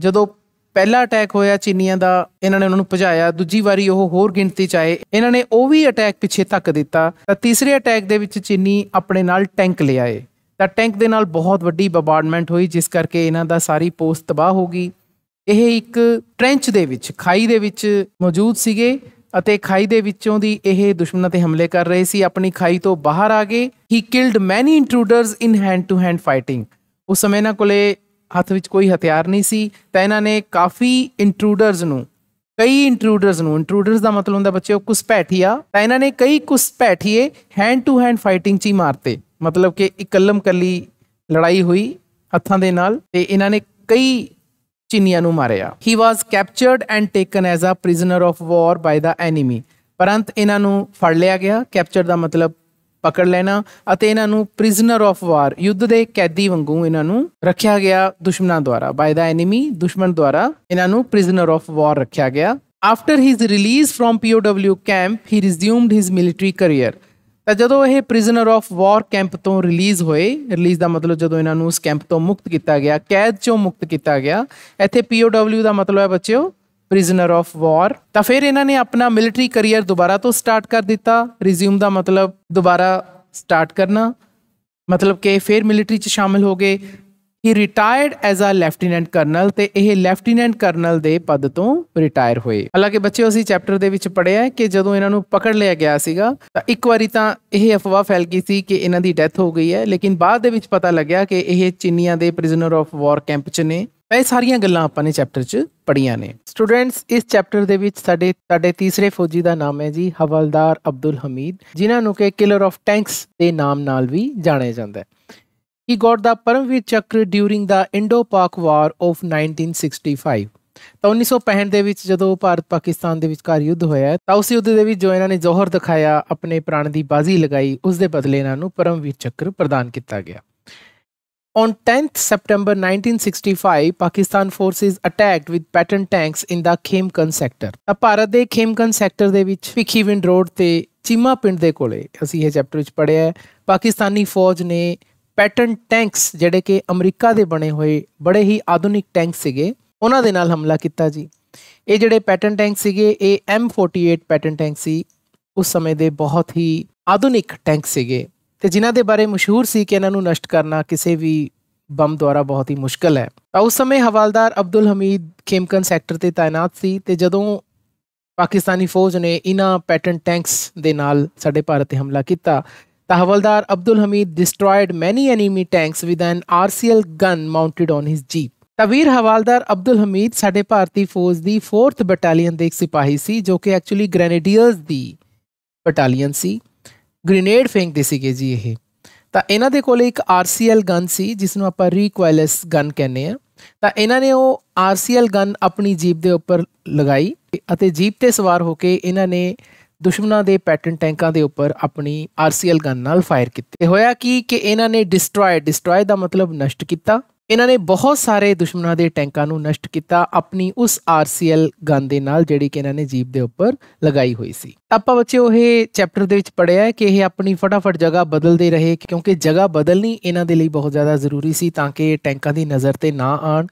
ਜਦੋਂ ਪਹਿਲਾ ਅਟੈਕ ਹੋਇਆ ਚੀਨੀਆਂ ਦਾ ਇਹਨਾਂ ਨੇ ਉਹਨਾਂ ਨੂੰ ਭਜਾਇਆ ਦੂਜੀ ਵਾਰੀ ਉਹ ਹੋਰ ਗਿਣਤੀ ਚ ਆਏ ਇਹਨਾਂ ਨੇ ਉਹ ਵੀ ਅਟੈਕ ਪਿੱਛੇ ਧੱਕ ਦਿੱਤਾ ਤਾਂ ਤੀਸਰੇ ਅਟੈਕ ਦੇ ਵਿੱਚ ਚੀਨੀ ਆਪਣੇ ਨਾਲ ਟੈਂਕ ਲੈ ਆਏ ਤਾਂ ਟੈਂਕ ਦੇ ਨਾਲ ਬਹੁਤ ਵੱਡੀ ਬਬਾਰਡਮੈਂਟ ਹੋਈ ਜਿਸ ਕਰਕੇ ਇਹਨਾਂ ਦਾ ਸਾਰੀ ਪੋਸਟ ਤਬਾਹ ਹੋ ਗਈ ਇਹ ਇੱਕ ਟ੍ਰੈਂਚ ਦੇ ਵਿੱਚ ਖਾਈ ਦੇ ਵਿੱਚ ਮੌਜੂਦ ਸੀਗੇ ਅਤੇ ਖਾਈ ਦੇ ਵਿੱਚੋਂ ਦੀ ਇਹ ਦੁਸ਼ਮਣਾਂ ਤੇ ਹਮਲੇ ਕਰ ਰਹੇ ਸੀ ਆਪਣੀ ਖਾਈ ਤੋਂ ਬਾਹਰ ਆ ਗਏ he killed many intruders in hand to hand fighting ਉਸ ਸਮੇਂ ਇਹਨਾਂ ਕੋਲੇ ਹੱਥ ਵਿੱਚ ਕੋਈ ਹਥਿਆਰ ਨਹੀਂ ਸੀ ਤਾਂ ਇਹਨਾਂ ਨੇ ਕਾਫੀ ਇੰਟਰੂਡਰਸ ਨੂੰ ਕਈ ਇੰਟਰੂਡਰਸ ਨੂੰ ਇੰਟਰੂਡਰਸ ਦਾ ਮਤਲਬ ਹੁੰਦਾ ਬੱਚਿਓ ਕੁਸਪੈਠੀਆ ਤਾਂ ਇਹਨਾਂ ਨੇ ਕਈ ਕੁਸਪੈਠੀਏ ਹੈਂਡ ਟੂ ਹੈਂਡ ਫਾਈਟਿੰਗ 'ਚ ਹੀ ਮਾਰਤੇ ਮਤਲਬ ਕਿ ਇਕੱਲਮ ਕੱਲੀ ਲੜਾਈ ਹੋਈ ਹੱਥਾਂ ਦੇ ਨਾਲ ਤੇ ਇਹਨਾਂ ਨੇ ਕਈ चिनियनु मारिया he was captured and taken as a prisoner of war by the enemy परंत इन्हों ਫੜ ਲਿਆ ਗਿਆ ਕੈਪਚਰ ਦਾ ਮਤਲਬ ਪਕੜ ਲੈਣਾ ਅਤੇ ਇਹਨਾਂ ਨੂੰ ਪ੍ਰਿਜ਼ਨਰ ਆਫ ਵਾਰ ਯੁੱਧ ਦੇ ਕੈਦੀ ਵਾਂਗੂ ਇਹਨਾਂ ਨੂੰ ਰੱਖਿਆ ਗਿਆ ਦੁਸ਼ਮਣਾਂ ਦੁਆਰਾ ਬਾਈ ਦਾ ਐਨੀਮੀ ਦੁਸ਼ਮਣ ਦੁਆਰਾ ਇਹਨਾਂ ਨੂੰ ਪ੍ਰਿਜ਼ਨਰ ਆਫ ਵਾਰ ਰੱਖਿਆ ਗਿਆ after his release from POW camp he resumed his military career ਤਾਂ ਜਦੋਂ ਇਹ ਪ੍ਰਿਜ਼ਨਰ ਆਫ ਵਾਰ ਕੈਂਪ ਤੋਂ ਰਿਲੀਜ਼ ਹੋਏ ਰਿਲੀਜ਼ ਦਾ ਮਤਲਬ ਜਦੋਂ ਇਹਨਾਂ ਨੂੰ ਉਸ ਕੈਂਪ ਤੋਂ ਮੁਕਤ ਕੀਤਾ ਗਿਆ ਕੈਦ ਚੋਂ ਮੁਕਤ ਕੀਤਾ ਗਿਆ ਇੱਥੇ ਪੀਓਡਬਲਿਊ ਦਾ ਮਤਲਬ ਹੈ ਬੱਚਿਓ ਪ੍ਰਿਜ਼ਨਰ ਆਫ ਵਾਰ ਤਾਂ ਫਿਰ ਇਹਨਾਂ ਨੇ ਆਪਣਾ ਮਿਲਟਰੀ ਕੈਰੀਅਰ ਦੁਬਾਰਾ ਤੋਂ ਸਟਾਰਟ ਕਰ ਦਿੱਤਾ ਰਿਜ਼ਿਊਮ ਦਾ ਮਤਲਬ ਦੁਬਾਰਾ ਸਟਾਰਟ ਕਰਨਾ ਮਤਲਬ ਕਿ ਫਿਰ ਮਿਲਟਰੀ 'ਚ ਸ਼ਾਮਿਲ ਹੋ ਗਏ he retired as a lieutenant colonel ਤੇ ਇਹ ਲੈਫਟੀਨੈਂਟ ਕਰਨਲ ਦੇ ਪਦ ਤੋਂ ਰਿਟਾਇਰ ਹੋਏ ਹਾਲਾਂਕਿ ਬੱਚਿਓ ਅਸੀਂ ਚੈਪਟਰ ਦੇ ਵਿੱਚ ਪੜਿਆ ਕਿ ਜਦੋਂ ਇਹਨਾਂ ਨੂੰ ਪਕੜ ਲਿਆ ਗਿਆ ਸੀਗਾ ਤਾਂ ਇੱਕ ਵਾਰੀ ਤਾਂ ਇਹ ਅਫਵਾਹ ਫੈਲ ਗਈ ਸੀ ਕਿ ਇਹਨਾਂ ਦੀ ਡੈਥ ਹੋ ਗਈ ਹੈ ਲੇਕਿਨ ਬਾਅਦ ਦੇ ਵਿੱਚ ਪਤਾ ਲੱਗਿਆ ਕਿ ਇਹ ਚੀਨੀਆਂ ਦੇ ਪ੍ਰਿਜ਼ਨਰ ਆਫ ਵਾਰ ਕੈਂਪ 'ਚ ਨੇ ਇਹ ਸਾਰੀਆਂ ਗੱਲਾਂ ਆਪਾਂ ਨੇ ਚੈਪਟਰ 'ਚ ਪੜੀਆਂ ਨੇ ਸਟੂਡੈਂਟਸ ਇਸ ਚੈਪਟਰ ਦੇ ਵਿੱਚ ਸਾਡੇ ਸਾਡੇ ਤੀਸਰੇ ਫੌਜੀ ਦਾ ਨਾਮ ਹੈ ਜੀ ਹਵਲਦਾਰ ਅਬਦੁਲ ਹਮੀਦ ਜਿਨ੍ਹਾਂ ਨੂੰ ਕਿ ਕਿਲਰ ਆਫ ਟੈਂਕਸ ਦੇ ਨਾਮ ਨਾਲ ਵੀ ਜਾਣਿਆ ਜਾਂਦਾ ਹੈ He got the Paramvir Chakra during the Indo-Pak War of 1965 ਤਾਂ 1965 ਦੇ ਵਿੱਚ ਜਦੋਂ ਭਾਰਤ ਪਾਕਿਸਤਾਨ ਦੇ ਵਿਚਕਾਰ ਯੁੱਧ ਹੋਇਆ ਤਾਂ ਉਸ ਯੁੱਧ ਦੇ ਵਿੱਚ ਜੋ ਇਹਨਾਂ ਨੇ ਜ਼ੋਹਰ ਦਿਖਾਇਆ ਆਪਣੇ ਪ੍ਰਾਣ ਦੀ ਬਾਜ਼ੀ ਲਗਾਈ ਉਸ ਦੇ ਬਦਲੇ ਇਹਨਾਂ ਨੂੰ ਪਰਮਵੀਰ ਚੱਕਰ ਪ੍ਰਦਾਨ ਕੀਤਾ ਗਿਆ On 10th September 1965, Pakistan forces attacked with pattern tanks in the Khemkan sector. ਤਾਂ ਭਾਰਤ ਦੇ ਖੇਮਕਨ ਸੈਕਟਰ ਦੇ ਵਿੱਚ ਭਿੱਖੀਵਿੰਡ ਰੋਡ ਤੇ ਚੀਮਾ ਪਿੰਡ ਦੇ ਕੋਲੇ ਅਸੀਂ ਇਹ ਚੈਪਟਰ ਵਿੱਚ ਪੜਿਆ ਹੈ ਪਾਕਿਸਤਾਨੀ ਫੌਜ ਨੇ ਪੈਟਰਨ ਟੈਂਕਸ ਜਿਹੜੇ ਕਿ ਅਮਰੀਕਾ ਦੇ ਬਣੇ ਹੋਏ ਬੜੇ ਹੀ ਆਧੁਨਿਕ ਟੈਂਕ ਸੀਗੇ ਉਹਨਾਂ ਦੇ ਨਾਲ ਹਮਲਾ ਕੀਤਾ ਜੀ ਇਹ ਜਿਹੜੇ ਪੈਟਰਨ ਟੈਂਕ ਸੀਗੇ ਇਹ M48 ਪੈਟਰਨ ਟੈਂਕ ਸੀ ਉਸ ਸਮੇਂ ਦੇ ਬਹੁਤ ਹੀ ਆਧੁਨਿਕ ਟੈਂਕ ਸੀਗੇ ਤੇ ਜਿਨ੍ਹਾਂ ਦੇ ਬਾਰੇ ਮਸ਼ਹੂਰ ਸੀ ਕਿ ਇਹਨਾਂ ਨੂੰ ਨਸ਼ਟ ਕਰਨਾ ਕਿਸੇ ਵੀ ਬੰਮ ਦੁਆਰਾ ਬਹੁਤ ਹੀ ਮੁਸ਼ਕਲ ਹੈ ਤਾਂ ਉਸ ਸਮੇਂ ਹਵਾਲਦਾਰ ਅਬਦੁਲ ਹਮੀਦ ਖੇਮਕਨ ਸੈਕਟਰ ਤੇ ਤਾਇਨਾਤ ਸੀ ਤੇ ਜਦੋਂ ਪਾਕਿਸਤਾਨੀ ਫੌਜ ਨੇ ਇਹਨਾਂ ਪੈਟਰਨ ਟੈਂਕਸ ਦੇ ਨਾਲ ਸਾਡੇ ਭਾਰਤ ਤੇ ਹਮਲਾ ਕੀਤਾ The Hawaldar Abdul Hamid destroyed many enemy tanks with an RCL gun mounted on his jeep. ਤਵੀਰ havildar Abdul Hamid ਸਾਡੇ ਭਾਰਤੀ ਫੌਜ ਦੀ 4th ਬਟਾਲੀਅਨ ਦੇ ਇੱਕ ਸਿਪਾਹੀ ਸੀ ਜੋ ਕਿ ਐਕਚੁਅਲੀ ਗ੍ਰੈਨੇਡੀਅਰਸ ਦੀ ਬਟਾਲੀਅਨ ਸੀ ਗ੍ਰੇਨੇਡ ਫੇਂਕਦੇ ਸੀਗੇ ਜੀ ਇਹ ਤਾਂ ਇਹਨਾਂ ਦੇ ਕੋਲੇ ਇੱਕ ਆਰਸੀਐਲ ਗਨ ਸੀ ਜਿਸ ਨੂੰ ਆਪਾਂ ਰੀਕੁਆਇਲਸ ਗਨ ਕਹਿੰਦੇ ਆ ਤਾਂ ਇਹਨਾਂ ਨੇ ਉਹ ਆਰਸੀਐਲ ਗਨ ਆਪਣੀ ਜੀਪ ਦੇ ਉੱਪਰ ਲਗਾਈ ਅਤੇ ਜੀਪ ਤੇ ਸਵਾਰ ਹੋ ਕੇ ਇਹਨਾਂ ਨੇ ਦੁਸ਼ਮਣਾਂ ਦੇ ਪੈਟਰਨ ਟੈਂਕਾਂ ਦੇ ਉੱਪਰ ਆਪਣੀ ਆਰਸੀਐਲ ਗਨ ਨਾਲ ਫਾਇਰ ਕੀਤੇ ਹੋਇਆ ਕੀ ਕਿ ਇਹਨਾਂ ਨੇ ਡਿਸਟਰੋਏ ਡਿਸਟਰੋਏ ਦਾ ਮਤਲਬ ਨਸ਼ਟ ਕੀਤਾ ਇਹਨਾਂ ਨੇ ਬਹੁਤ ਸਾਰੇ ਦੁਸ਼ਮਣਾਂ ਦੇ ਟੈਂਕਾਂ ਨੂੰ ਨਸ਼ਟ ਕੀਤਾ ਆਪਣੀ ਉਸ ਆਰਸੀਐਲ ਗਨ ਦੇ ਨਾਲ ਜਿਹੜੀ ਕਿ ਇਹਨਾਂ ਨੇ ਜੀਪ ਦੇ ਉੱਪਰ ਲਗਾਈ ਹੋਈ ਸੀ ਆਪਾਂ ਬੱਚਿਓ ਇਹ ਚੈਪਟਰ ਦੇ ਵਿੱਚ ਪੜਿਆ ਕਿ ਇਹ ਆਪਣੀ ਫਟਾਫਟ ਜਗ੍ਹਾ ਬਦਲਦੇ ਰਹੇ ਕਿਉਂਕਿ ਜਗ੍ਹਾ ਬਦਲਣੀ ਇਹਨਾਂ ਦੇ ਲਈ ਬਹੁਤ ਜ਼ਿਆਦਾ ਜ਼ਰੂਰੀ ਸੀ ਤਾਂ ਕਿ ਟੈਂਕਾਂ ਦੀ ਨਜ਼ਰ ਤੇ ਨਾ ਆਣ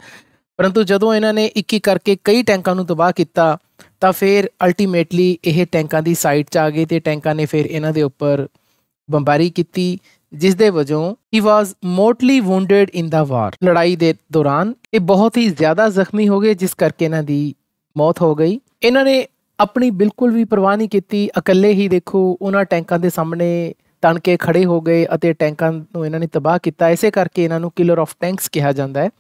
ਪਰੰਤੂ ਜਦੋਂ ਇਹਨਾਂ ਨੇ ਇੱਕ ਇੱਕ ਕਰਕੇ ਕਈ ਟੈਂਕਾਂ ਨੂੰ ਤਬਾਹ ਕੀਤਾ ਤਾਂ ਫਿਰ ਅਲਟੀਮੇਟਲੀ ਇਹ ਟੈਂਕਾਂ ਦੀ ਸਾਈਡ 'ਚ ਆ ਗਏ ਤੇ ਟੈਂਕਾਂ ਨੇ ਫਿਰ ਇਹਨਾਂ ਦੇ ਉੱਪਰ ਬੰਬਾਰੀ ਕੀਤੀ ਜਿਸ ਦੇ ਵਜੋਂ ਹੀ ਵਾਸ ਮੋਟਲੀ ਵੂਂਡਡ ਇਨ ਦਾ ਵਾਰ ਲੜਾਈ ਦੇ ਦੌਰਾਨ ਇਹ ਬਹੁਤ ਹੀ ਜ਼ਿਆਦਾ ਜ਼ਖਮੀ ਹੋ ਗਏ ਜਿਸ ਕਰਕੇ ਇਹਨਾਂ ਦੀ ਮੌਤ ਹੋ ਗਈ ਇਹਨਾਂ ਨੇ ਆਪਣੀ ਬਿਲਕੁਲ ਵੀ ਪਰਵਾਹ ਨਹੀਂ ਕੀਤੀ ਇਕੱਲੇ ਹੀ ਦੇਖੋ ਉਹਨਾਂ ਟੈਂਕਾਂ ਦੇ ਸਾਹਮਣੇ ਤਣ ਕੇ ਖੜੇ ਹੋ ਗਏ ਅਤੇ ਟੈਂਕਾਂ ਨੂੰ ਇਹਨਾਂ ਨੇ ਤਬਾਹ ਕੀਤਾ ਇਸੇ ਕਰਕੇ ਇਹਨਾਂ ਨੂੰ ਕਿਲਰ ਆਫ ਟੈਂਕਸ ਕਿਹਾ ਜਾਂਦਾ ਹੈ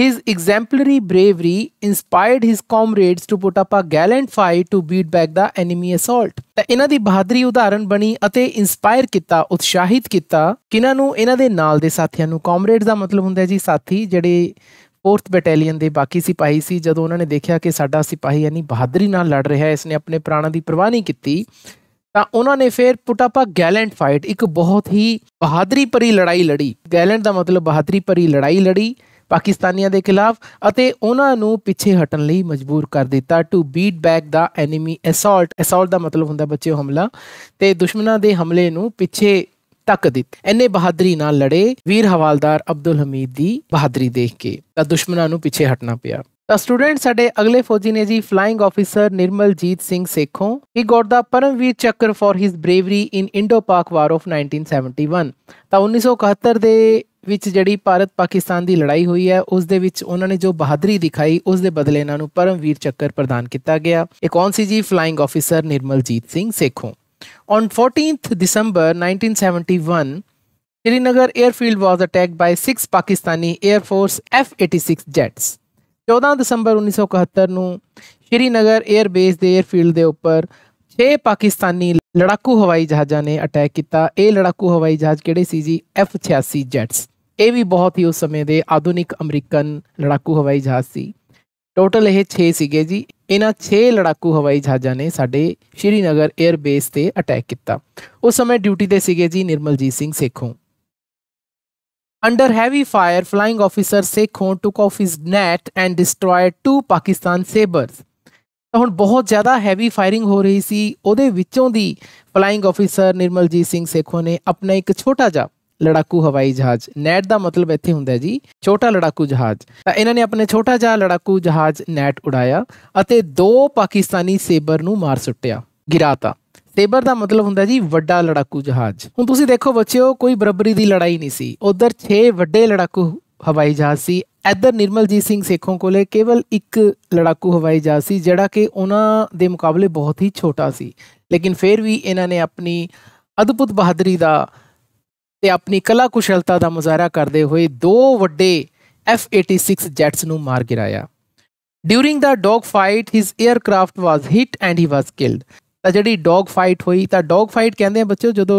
His exemplary bravery inspired his comrades to put up a gallant fight to beat back the enemy assault. ਤਾਂ ਇਹਨਾਂ ਦੀ ਬਹਾਦਰੀ ਉਦਾਹਰਣ ਬਣੀ ਅਤੇ ਇਨਸਪਾਇਰ ਕੀਤਾ ਉਤਸ਼ਾਹਿਤ ਕੀਤਾ ਕਿਨਾਂ ਨੂੰ ਇਹਨਾਂ ਦੇ ਨਾਲ ਦੇ ਸਾਥੀਆਂ ਨੂੰ ਕਾਮਰੇਡਸ ਦਾ ਮਤਲਬ ਹੁੰਦਾ ਹੈ ਜੀ ਸਾਥੀ ਜਿਹੜੇ 4th ਬਟਾਲੀਅਨ ਦੇ ਬਾਕੀ ਸਿਪਾਹੀ ਸੀ ਜਦੋਂ ਉਹਨਾਂ ਨੇ ਦੇਖਿਆ ਕਿ ਸਾਡਾ ਸਿਪਾਹੀ ਯਾਨੀ ਬਹਾਦਰੀ ਨਾਲ ਲੜ ਰਿਹਾ ਹੈ ਇਸ ਨੇ ਆਪਣੇ ਪ੍ਰਾਣਾਂ ਦੀ ਪਰਵਾਹ ਨਹੀਂ ਕੀਤੀ ਤਾਂ ਉਹਨਾਂ ਨੇ ਫਿਰ ਪੁਟਾਪਾ ਗੈਲੈਂਟ ਫਾਈਟ ਇੱਕ ਬਹੁਤ ਹੀ ਬਹਾਦਰੀ ਭਰੀ ਲੜਾਈ ਲੜੀ ਗੈਲੈਂਟ ਦਾ ਮਤਲਬ ਬਹਾਦਰੀ ਭਰੀ ਲੜਾਈ ਲੜੀ ਪਾਕਿਸਤਾਨੀਆਂ ਦੇ ਖਿਲਾਫ ਅਤੇ ਉਹਨਾਂ ਨੂੰ ਪਿੱਛੇ ਹਟਣ ਲਈ ਮਜਬੂਰ ਕਰ ਦਿੱਤਾ to beat back the enemy assault assault ਦਾ ਮਤਲਬ ਹੁੰਦਾ ਬੱਚਿਓ ਹਮਲਾ ਤੇ ਦੁਸ਼ਮਣਾਂ ਦੇ ਹਮਲੇ ਨੂੰ ਪਿੱਛੇ ਤੱਕ ਦਿੱਤੇ ਐਨੇ ਬਹਾਦਰੀ ਨਾਲ ਲੜੇ ਵੀਰ ਹਵਾਲਦਾਰ ਅਬਦੁਲ ਹਮੀਦ ਦੀ ਬਹਾਦਰੀ ਦੇਖ ਕੇ ਤਾਂ ਦੁਸ਼ਮਣਾਂ ਨੂੰ ਪਿੱਛੇ ਹਟਣਾ ਪਿਆ द स्टूडेंट ਸਾਡੇ ਅਗਲੇ ਫੌਜੀ ਨੇ ਜੀ flying officer Nirmaljit Singh Sekhon he got the Param Vir Chakra for his ਬਰੇਵਰੀ in Indo ਪਾਕ ਵਾਰ ਆਫ 1971 ਤਾਂ 1971 ਦੇ ਵਿੱਚ ਜਿਹੜੀ ਭਾਰਤ ਪਾਕਿਸਤਾਨ ਦੀ ਲੜਾਈ ਹੋਈ ਹੈ ਉਸ ਦੇ ਵਿੱਚ ਉਹਨਾਂ ਨੇ ਜੋ ਬਹਾਦਰੀ ਦਿਖਾਈ ਉਸ ਦੇ ਬਦਲੇ ਇਹਨਾਂ ਨੂੰ ਪਰਮਵੀਰ ਚੱਕਰ ਪ੍ਰਦਾਨ ਕੀਤਾ ਗਿਆ ਇਹ ਕੌਣ ਸੀ ਜੀ flying officer Nirmaljit Singh Sekhon on 14th December 1971, Srinagar airfield was attacked by six Pakistani Air Force F 86 jets. 14 ਦਸੰਬਰ 1971 ਨੂੰ ਸ਼੍ਰੀਨਗਰ ਬੇਸ ਦੇ ਫੀਲਡ ਦੇ ਉੱਪਰ 6 ਪਾਕਿਸਤਾਨੀ ਲੜਾਕੂ ਹਵਾਈ ਜਹਾਜ਼ਾਂ ਨੇ ਅਟੈਕ ਕੀਤਾ ਇਹ ਲੜਾਕੂ ਹਵਾਈ ਜਹਾਜ਼ ਕਿਹੜੇ ਸੀ ਜੀ F86 ਜੈਟਸ ਇਹ ਵੀ ਬਹੁਤ ਹੀ ਉਸ ਸਮੇਂ ਦੇ ਆਧੁਨਿਕ ਅਮਰੀਕਨ ਲੜਾਕੂ ਹਵਾਈ ਜਹਾਜ਼ ਸੀ ਟੋਟਲ ਇਹ 6 ਸੀਗੇ ਜੀ ਇਹਨਾਂ 6 ਲੜਾਕੂ ਹਵਾਈ ਜਹਾਜ਼ਾਂ ਨੇ ਸਾਡੇ ਸ਼੍ਰੀਨਗਰ 에ਅਰ ਬੇਸ ਤੇ ਅਟੈਕ ਕੀਤਾ ਉਸ ਸਮੇਂ ਡਿਊਟੀ ਤੇ ਸੀਗੇ ਜੀ Nirmaljit Singh Sekhon Under heavy fire, Flying Officer Sekho took off his net and destroyed two Pakistan sabers. ਤਾਂ ਹੁਣ ਬਹੁਤ ਜ਼ਿਆਦਾ ਹੈਵੀ ਫਾਇਰਿੰਗ ਹੋ ਰਹੀ ਸੀ ਉਹਦੇ ਵਿੱਚੋਂ ਦੀ ਫਲਾਈਂਗ ਆਫੀਸਰ ਨਿਰਮਲਜੀਤ ਸਿੰਘ ਸੇਖੋ ਨੇ ਆਪਣਾ ਇੱਕ ਛੋਟਾ ਜਿਹਾ ਲੜਾਕੂ ਹਵਾਈ ਜਹਾਜ਼ ਨੈਟ ਦਾ ਮਤਲਬ ਇੱਥੇ ਹੁੰਦਾ ਜੀ ਛੋਟਾ ਲੜਾਕੂ ਜਹਾਜ਼ ਤਾਂ ਇਹਨਾਂ ਨੇ ਆਪਣੇ ਛੋਟਾ ਜਿਹਾ ਲੜਾਕੂ ਜਹਾਜ਼ ਨੈਟ ਉਡਾਇਆ ਅਤੇ ਦੋ ਪਾਕਿਸਤਾਨੀ ਸੇਬਰ ਨੂੰ ਮਾਰ ਸੁੱਟਿਆ ਗਿਰਾਤਾ ਤੇਬਰ ਦਾ ਮਤਲਬ ਹੁੰਦਾ ਜੀ ਵੱਡਾ ਲੜਾਕੂ ਜਹਾਜ਼ ਹੁਣ ਤੁਸੀਂ ਦੇਖੋ ਬੱਚਿਓ ਕੋਈ ਬਰਬਰੀ ਦੀ ਲੜਾਈ ਨਹੀਂ ਸੀ ਉਧਰ 6 ਵੱਡੇ ਲੜਾਕੂ ਹਵਾਈ ਜਹਾਜ਼ ਸੀ ਇੱਧਰ ਨਿਰਮਲਜੀਤ ਸਿੰਘ ਸੇਖੋਂ ਕੋਲੇ ਕੇਵਲ ਇੱਕ ਲੜਾਕੂ ਹਵਾਈ ਜਹਾਜ਼ ਸੀ ਜਿਹੜਾ ਕਿ ਉਹਨਾਂ ਦੇ ਮੁਕਾਬਲੇ ਬਹੁਤ ਹੀ ਛੋਟਾ ਸੀ ਲੇਕਿਨ ਫਿਰ ਵੀ ਇਹਨਾਂ ਨੇ ਆਪਣੀ ਅਦਭੁਤ ਬਹਾਦਰੀ ਦਾ ਤੇ ਆਪਣੀ ਕਲਾ ਕੁਸ਼ਲਤਾ ਦਾ ਮੁਜ਼ਾਹਰਾ ਕਰਦੇ ਹੋਏ ਦੋ ਵੱਡੇ F86 ਜੈਟਸ ਨੂੰ ਮਾਰ ਗਿਰਾਇਆ During the dogfight, his aircraft was hit and he was killed. ਤਾਂ ਜਿਹੜੀ ਡੌਗ ਫਾਈਟ ਹੋਈ ਤਾਂ ਡੌਗ ਫਾਈਟ ਕਹਿੰਦੇ ਆ ਬੱਚਿਓ ਜਦੋਂ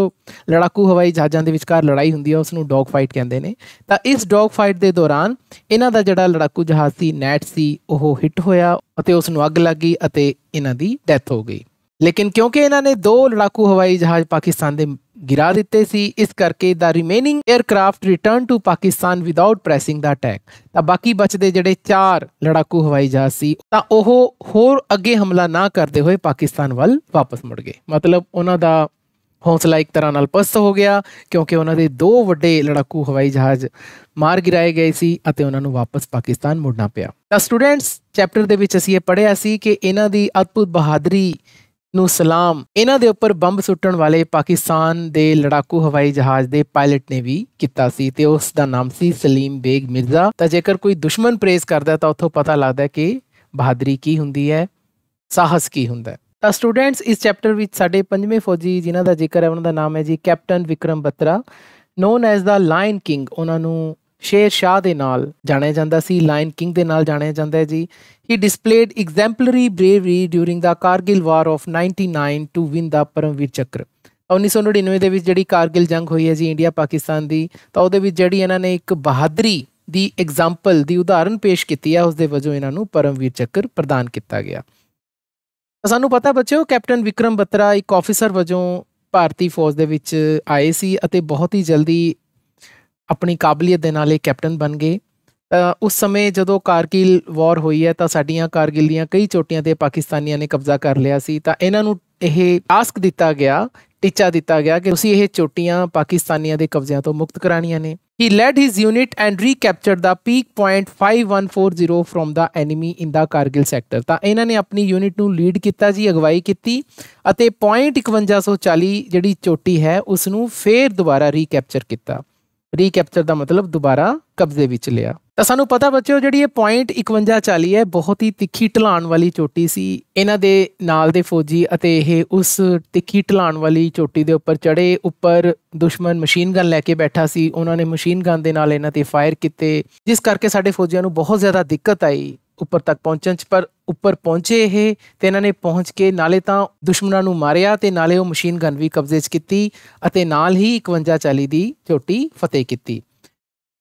ਲੜਾਕੂ ਹਵਾਈ ਜਹਾਜ਼ਾਂ ਦੇ ਵਿਚਕਾਰ ਲੜਾਈ ਹੁੰਦੀ ਹੈ ਉਸ ਨੂੰ ਡੌਗ ਫਾਈਟ ਕਹਿੰਦੇ ਨੇ ਤਾਂ ਇਸ ਡੌਗ ਫਾਈਟ ਦੇ ਦੌਰਾਨ ਇਹਨਾਂ ਦਾ ਜਿਹੜਾ ਲੜਾਕੂ ਜਹਾਜ਼ ਸੀ ਨੈਟ ਸੀ ਉਹ ਹਿੱਟ ਹੋਇਆ ਅਤੇ ਉਸ ਨੂੰ ਅੱਗ ਲੱਗੀ ਅਤੇ ਇਹਨਾਂ ਦੀ ਡੈਥ ਹੋ ਗਈ ਲੇਕਿਨ ਕਿਉਂਕਿ ਇਹਨਾਂ ਨੇ ਦੋ ਲੜਾਕੂ ਹਵਾਈ ਜਹਾਜ਼ ਪਾਕਿਸਤਾਨ ਦੇ ਗਿਰਾ ਦਿੱਤੇ ਸੀ ਇਸ ਕਰਕੇ the remaining aircraft return to Pakistan without pressing the attack ਤਾਂ ਬਾਕੀ ਬਚਦੇ ਜਿਹੜੇ ਚਾਰ ਲੜਾਕੂ ਹਵਾਈ ਜਹਾਜ਼ ਸੀ ਤਾਂ ਉਹ ਹੋਰ ਅੱਗੇ ਹਮਲਾ ਨਾ ਕਰਦੇ ਹੋਏ ਪਾਕਿਸਤਾਨ ਵੱਲ ਵਾਪਸ ਮੁੜ ਗਏ ਮਤਲਬ ਉਹਨਾਂ ਦਾ ਹੌਸਲਾ ਇੱਕ ਤਰ੍ਹਾਂ ਨਾਲ ਪਸਤ ਹੋ ਗਿਆ ਕਿਉਂਕਿ ਉਹਨਾਂ ਦੇ ਦੋ ਵੱਡੇ ਲੜਾਕੂ ਹਵਾਈ ਜਹਾਜ਼ ਮਾਰ ਗਿਰਾਏ ਗਏ ਸੀ ਅਤੇ ਉਹਨਾਂ ਨੂੰ ਵਾਪਸ ਪਾਕਿਸਤਾਨ ਮੁੜਨਾ ਪਿਆ ਤਾਂ ਸਟੂਡੈਂਟਸ ਚੈਪਟਰ ਦੇ ਵਿੱਚ ਅਸੀਂ ਇਹ ਪੜ੍ਹਿਆ ਸੀ ਕਿ ਇਹਨਾਂ ਦੀ ਅਦਭੁਤ ਬਹਾਦਰੀ ਨੂੰ ਸਲਾਮ ਇਹਨਾਂ ਦੇ ਉੱਪਰ ਬੰਬ ਸੁੱਟਣ ਵਾਲੇ ਪਾਕਿਸਤਾਨ ਦੇ ਲੜਾਕੂ ਹਵਾਈ ਜਹਾਜ਼ ਦੇ ਪਾਇਲਟ ਨੇ ਵੀ ਕੀਤਾ ਸੀ ਤੇ ਉਸ ਦਾ ਨਾਮ ਸੀ ਸਲੀਮ ਬੇਗ ਮਿਰਜ਼ਾ ਤਾਂ ਜੇਕਰ ਕੋਈ ਦੁਸ਼ਮਣ ਪ੍ਰੇਸ ਕਰਦਾ ਤਾਂ ਉੱਥੋਂ ਪਤਾ ਲੱਗਦਾ ਕਿ ਬਹਾਦਰੀ ਕੀ ਹੁੰਦੀ ਹੈ ਸਾਹਸ ਕੀ ਹੁੰਦਾ ਹੈ ਤਾਂ ਸਟੂਡੈਂਟਸ ਇਸ ਚੈਪਟਰ ਵਿੱਚ ਸਾਡੇ ਪੰਜਵੇਂ ਫੌਜੀ ਜਿਨ੍ਹਾਂ ਦਾ ਜ਼ਿਕਰ ਹੈ ਉਹਨਾਂ ਦਾ ਨਾਮ ਹੈ ਜੀ captain Vikram Batra known as the lion king ਉਹਨਾਂ ਨੂੰ ਸ਼ੇਰ ਸ਼ਾਹ ਦੇ ਨਾਲ ਜਾਣਿਆ ਜਾਂਦਾ ਸੀ ਲਾਇਨ ਕਿੰਗ ਦੇ ਨਾਲ ਜਾਣਿਆ ਜਾਂਦਾ ਹੈ ਜੀ he displayed exemplary bravery during the Kargil war of 99 to win the Param Vir Chakra 1999 ਦੇ ਵਿੱਚ ਜਿਹੜੀ ਕਾਰਗਿਲ ਜੰਗ ਹੋਈ ਹੈ ਜੀ ਇੰਡੀਆ ਪਾਕਿਸਤਾਨ ਦੀ ਤਾਂ ਉਹਦੇ ਵਿੱਚ ਜਿਹੜੀ ਇਹਨਾਂ ਨੇ ਇੱਕ ਬਹਾਦਰੀ ਦੀ ਐਗਜ਼ਾਮਪਲ ਦੀ ਉਦਾਹਰਨ ਪੇਸ਼ ਕੀਤੀ ਹੈ ਉਸ ਦੇ ਵਜੋਂ ਇਹਨਾਂ ਨੂੰ ਪਰਮਵੀਰ ਚੱਕਰ ਪ੍ਰਦਾਨ ਕੀਤਾ ਗਿਆ ਸਾਨੂੰ ਪਤਾ ਬੱਚਿਓ ਕੈਪਟਨ ਵਿਕਰਮ ਬਤਰਾ ਇੱਕ ਆਫੀਸਰ ਵਜੋਂ ਭਾਰਤੀ ਫੌਜ ਦੇ ਵਿੱਚ ਆਏ ਸੀ ਅਤੇ ਬਹੁਤ ਹੀ ਜਲਦੀ ਆਪਣੀ ਕਾਬਲੀਅਤ ਦੇ ਨਾਲ ਇਹ ਕੈਪਟਨ ਬਣ ਗਏ ਉਸ ਸਮੇਂ ਜਦੋਂ ਕਾਰਗਿਲ ਵਾਰ ਹੋਈ ਹੈ ਤਾਂ ਸਾਡੀਆਂ ਕਾਰਗਿਲ ਦੀਆਂ ਕਈ ਚੋਟੀਆਂ ਤੇ ਪਾਕਿਸਤਾਨੀਆਂ ਨੇ ਕਬਜ਼ਾ ਕਰ ਲਿਆ ਸੀ ਤਾਂ ਇਹਨਾਂ ਨੂੰ ਇਹ ਟਾਸਕ ਦਿੱਤਾ ਗਿਆ ਟੀਚਾ ਦਿੱਤਾ ਗਿਆ ਕਿ ਤੁਸੀਂ ਇਹ ਚੋਟੀਆਂ ਪਾਕਿਸਤਾਨੀਆਂ ਦੇ ਕਬਜ਼ਿਆਂ ਤੋਂ ਮੁਕਤ ਕਰਾਣੀਆਂ ਨੇ he led his unit and recaptured the peak point 5140 from the enemy in the Kargil sector ਤਾਂ ਇਹਨਾਂ ਨੇ ਆਪਣੀ ਯੂਨਿਟ ਨੂੰ ਲੀਡ ਕੀਤਾ ਜੀ ਅਗਵਾਈ ਕੀਤੀ ਅਤੇ ਪੁਆਇੰਟ 5140 ਜਿਹੜੀ ਚੋਟੀ ਹੈ ਉਸ ਨੂੰ ਫੇਰ ਦੁਬਾਰਾ ਰੀਕੈਪਚਰ ਕੀਤਾ ਰੀਕੈਪਚਰ ਦਾ ਮਤਲਬ ਦੁਬਾਰਾ ਕਬਜ਼ੇ ਵਿੱਚ ਲਿਆ ਤਾਂ ਸਾਨੂੰ ਪਤਾ ਬੱਚਿਓ ਜਿਹੜੀ ਇਹ ਪੁਆਇੰਟ 5140 ਹੈ ਬਹੁਤ ਹੀ ਤਿੱਖੀ ਢਲਾਣ ਵਾਲੀ ਚੋਟੀ ਸੀ ਇਹਨਾਂ ਦੇ ਨਾਲ ਦੇ ਫੌਜੀ ਅਤੇ ਇਹ ਉਸ ਤਿੱਖੀ ਢਲਾਣ ਵਾਲੀ ਚੋਟੀ ਦੇ ਉੱਪਰ ਚੜੇ ਉੱਪਰ ਦੁਸ਼ਮਣ ਮਸ਼ੀਨ ਗਨ ਲੈ ਕੇ ਬੈਠਾ ਸੀ ਉਹਨਾਂ ਨੇ ਮਸ਼ੀਨ ਗਨ ਦੇ ਨਾਲ ਇਹਨਾਂ ਤੇ ਫਾਇਰ ਕੀਤੇ ਜਿਸ ਕਰਕੇ ਸਾਡੇ ਫੌਜੀਆਂ ਨੂੰ ਬਹੁਤ ਜ਼ਿਆਦਾ ਦਿੱਕਤ ਆਈ ਉੱਪਰ ਤੱਕ ਪਹੁੰਚਣ 'ਚ ਪਰ ਉੱਪਰ ਪਹੁੰਚੇ ਇਹ ਤੇ ਇਹਨਾਂ ਨੇ ਪਹੁੰਚ ਕੇ ਨਾਲੇ ਤਾਂ ਦੁਸ਼ਮਣਾਂ ਨੂੰ ਮਾਰਿਆ ਤੇ ਨਾਲੇ ਉਹ ਮਸ਼ੀਨ ਗਨ ਵੀ ਕਬਜ਼ੇ 'ਚ ਕੀਤੀ ਅਤੇ ਨਾਲ ਹੀ 51 40 ਦੀ ਝੋਟੀ ਫਤਿਹ ਕੀਤੀ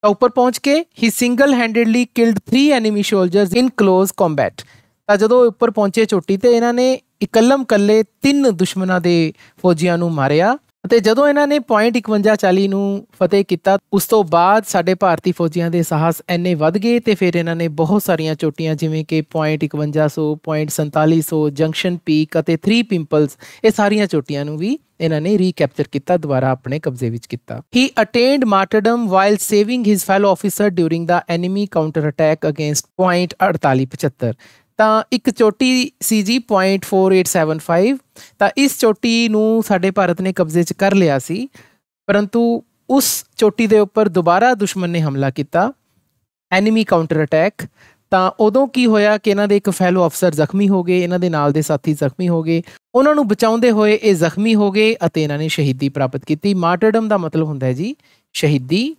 ਤਾਂ ਉੱਪਰ ਪਹੁੰਚ ਕੇ he single handedly killed 3 enemy soldiers in close combat ਤਾਂ ਜਦੋਂ ਉੱਪਰ ਪਹੁੰਚੇ ਝੋਟੀ ਤੇ ਇਹਨਾਂ ਨੇ ਇਕੱਲਮ ਕੱਲੇ ਤਿੰਨ ਦੁਸ਼ਮਣਾਂ ਦੇ ਫੌਜੀਆਂ ਨੂੰ ਮਾਰਿਆ ਅਤੇ ਜਦੋਂ ਇਹਨਾਂ ਨੇ ਪੁਆਇੰਟ 5140 ਨੂੰ ਫਤਿਹ ਕੀਤਾ ਉਸ ਤੋਂ ਬਾਅਦ ਸਾਡੇ ਭਾਰਤੀ ਫੌਜੀਆਂ ਦੇ ਸਾਹਸ ਐਨੇ ਵੱਧ ਗਏ ਤੇ ਫਿਰ ਇਹਨਾਂ ਨੇ ਬਹੁਤ ਸਾਰੀਆਂ ਚੋਟੀਆਂ ਜਿਵੇਂ ਕਿ ਪੁਆਇੰਟ 5100 ਪੁਆਇੰਟ 4700 ਜੰਕਸ਼ਨ ਪੀਕ ਅਤੇ 3 ਪਿੰਪਲਸ ਇਹ ਸਾਰੀਆਂ ਚੋਟੀਆਂ ਨੂੰ ਵੀ ਇਹਨਾਂ ਨੇ ਰੀਕੈਪਚਰ ਕੀਤਾ ਦੁਬਾਰਾ ਆਪਣੇ ਕਬਜ਼ੇ ਵਿੱਚ ਕੀਤਾ he attained martyrdom while saving his fellow officer during the enemy counter attack against point 4875 ਤਾਂ ਇੱਕ ਚੋਟੀ ਸੀ ਜੀ 0.4875 ਤਾਂ ਇਸ ਚੋਟੀ ਨੂੰ ਸਾਡੇ ਭਾਰਤ ਨੇ ਕਬਜ਼ੇ 'ਚ ਕਰ ਲਿਆ ਸੀ ਪਰੰਤੂ ਉਸ ਚੋਟੀ ਦੇ ਉੱਪਰ ਦੁਬਾਰਾ ਦੁਸ਼ਮਣ ਨੇ ਹਮਲਾ ਕੀਤਾ ਐਨੀਮੀ ਕਾਊਂਟਰ ਅਟੈਕ ਤਾਂ ਉਦੋਂ ਕੀ ਹੋਇਆ ਕਿ ਇਹਨਾਂ ਦੇ ਇੱਕ ਫੈਲੋ ਅਫਸਰ ਜ਼ਖਮੀ ਹੋ ਗਏ ਇਹਨਾਂ ਦੇ ਨਾਲ ਦੇ ਸਾਥੀ ਜ਼ਖਮੀ ਹੋ ਗਏ ਉਹਨਾਂ ਨੂੰ ਬਚਾਉਂਦੇ ਹੋਏ ਇਹ ਜ਼ਖਮੀ ਹੋ ਗਏ ਅਤੇ ਇਹਨਾਂ ਨੇ ਸ਼ਹੀਦੀ ਪ੍ਰਾਪਤ ਕੀਤੀ ਮਾਰਟਰਡਮ ਦਾ ਮਤਲਬ ਹੁੰਦਾ ਹੈ ਜੀ ਸ਼ਹੀਦੀ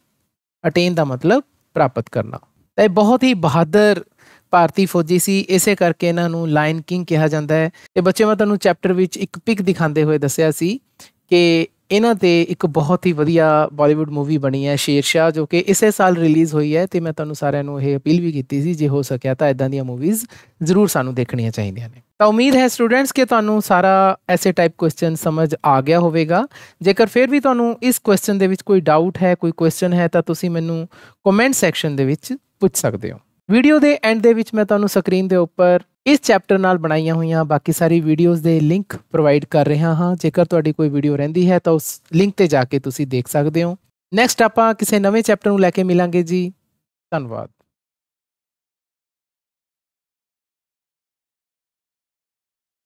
ਅਟੇਨ ਦਾ ਮਤਲਬ ਪ੍ਰਾਪਤ ਕਰਨਾ ਤਾਂ ਇਹ ਬਹੁਤ ਹੀ ਬਹਾਦਰ ਭਾਰਤੀ ਫੌਜੀ ਸੀ ਇਸੇ ਕਰਕੇ ਇਹਨਾਂ ਨੂੰ ਲਾਇਨ ਕਿੰਗ ਕਿਹਾ ਜਾਂਦਾ ਹੈ ਤੇ ਬੱਚੇ ਮੈਂ ਤੁਹਾਨੂੰ ਚੈਪਟਰ ਵਿੱਚ ਇੱਕ ਪਿਕ ਦਿਖਾਉਂਦੇ ਹੋਏ ਦੱਸਿਆ ਸੀ ਕਿ ਇਹਨਾਂ ਤੇ ਇੱਕ ਬਹੁਤ ਹੀ ਵਧੀਆ ਬਾਲੀਵੁੱਡ ਮੂਵੀ ਬਣੀ ਹੈ ਸ਼ੇਰਸ਼ਾ ਜੋ ਕਿ ਇਸੇ ਸਾਲ ਰਿਲੀਜ਼ ਹੋਈ ਹੈ ਤੇ ਮੈਂ ਤੁਹਾਨੂੰ ਸਾਰਿਆਂ ਨੂੰ ਇਹ ਅਪੀਲ ਵੀ ਕੀਤੀ ਸੀ ਜੇ ਹੋ ਸਕਿਆ ਤਾਂ ਇਦਾਂ ਦੀਆਂ ਮੂਵੀਜ਼ ਜ਼ਰੂਰ ਸਾਨੂੰ ਦੇਖਣੀਆਂ ਚਾਹੀਦੀਆਂ ਨੇ ਤਾਂ ਉਮੀਦ ਹੈ ਸਟੂਡੈਂਟਸ ਕਿ ਤੁਹਾਨੂੰ ਸਾਰਾ ਐਸੇ ਟਾਈਪ ਕੁਐਸਚਨ ਸਮਝ ਆ ਗਿਆ ਹੋਵੇਗਾ ਜੇਕਰ ਫਿਰ ਵੀ ਤੁਹਾਨੂੰ ਇਸ ਕੁਐਸਚਨ ਦੇ ਵਿੱਚ ਕੋਈ ਡਾਊਟ ਹੈ ਕੋਈ ਕੁਐਸਚਨ ਹੈ ਤਾਂ ਤੁਸੀਂ ਮੈਨੂੰ ਕਮੈਂਟ ਸੈਕਸ਼ਨ ਦੇ ਵਿੱਚ ਪੁੱਛ ਸਕਦੇ ਹੋ ਵੀਡੀਓ ਦੇ ਐਂਡ ਦੇ ਵਿੱਚ ਮੈਂ ਤੁਹਾਨੂੰ ਸਕਰੀਨ ਦੇ ਉੱਪਰ ਇਸ ਚੈਪਟਰ ਨਾਲ ਬਣਾਈਆਂ ਹੋਈਆਂ ਬਾਕੀ ਸਾਰੀ ਵੀਡੀਓਜ਼ ਦੇ ਲਿੰਕ ਪ੍ਰੋਵਾਈਡ ਕਰ ਰਿਹਾ ਹਾਂ ਜੇਕਰ ਤੁਹਾਡੀ ਕੋਈ ਵੀਡੀਓ ਰਹਿੰਦੀ ਹੈ ਤਾਂ ਉਸ ਲਿੰਕ ਤੇ ਜਾ ਕੇ ਤੁਸੀਂ ਦੇਖ ਸਕਦੇ ਹੋ ਨੈਕਸਟ ਆਪਾਂ ਕਿਸੇ ਨਵੇਂ ਚੈਪਟਰ ਨੂੰ ਲੈ ਕੇ ਮਿਲਾਂਗੇ ਜੀ ਧੰਨਵਾਦ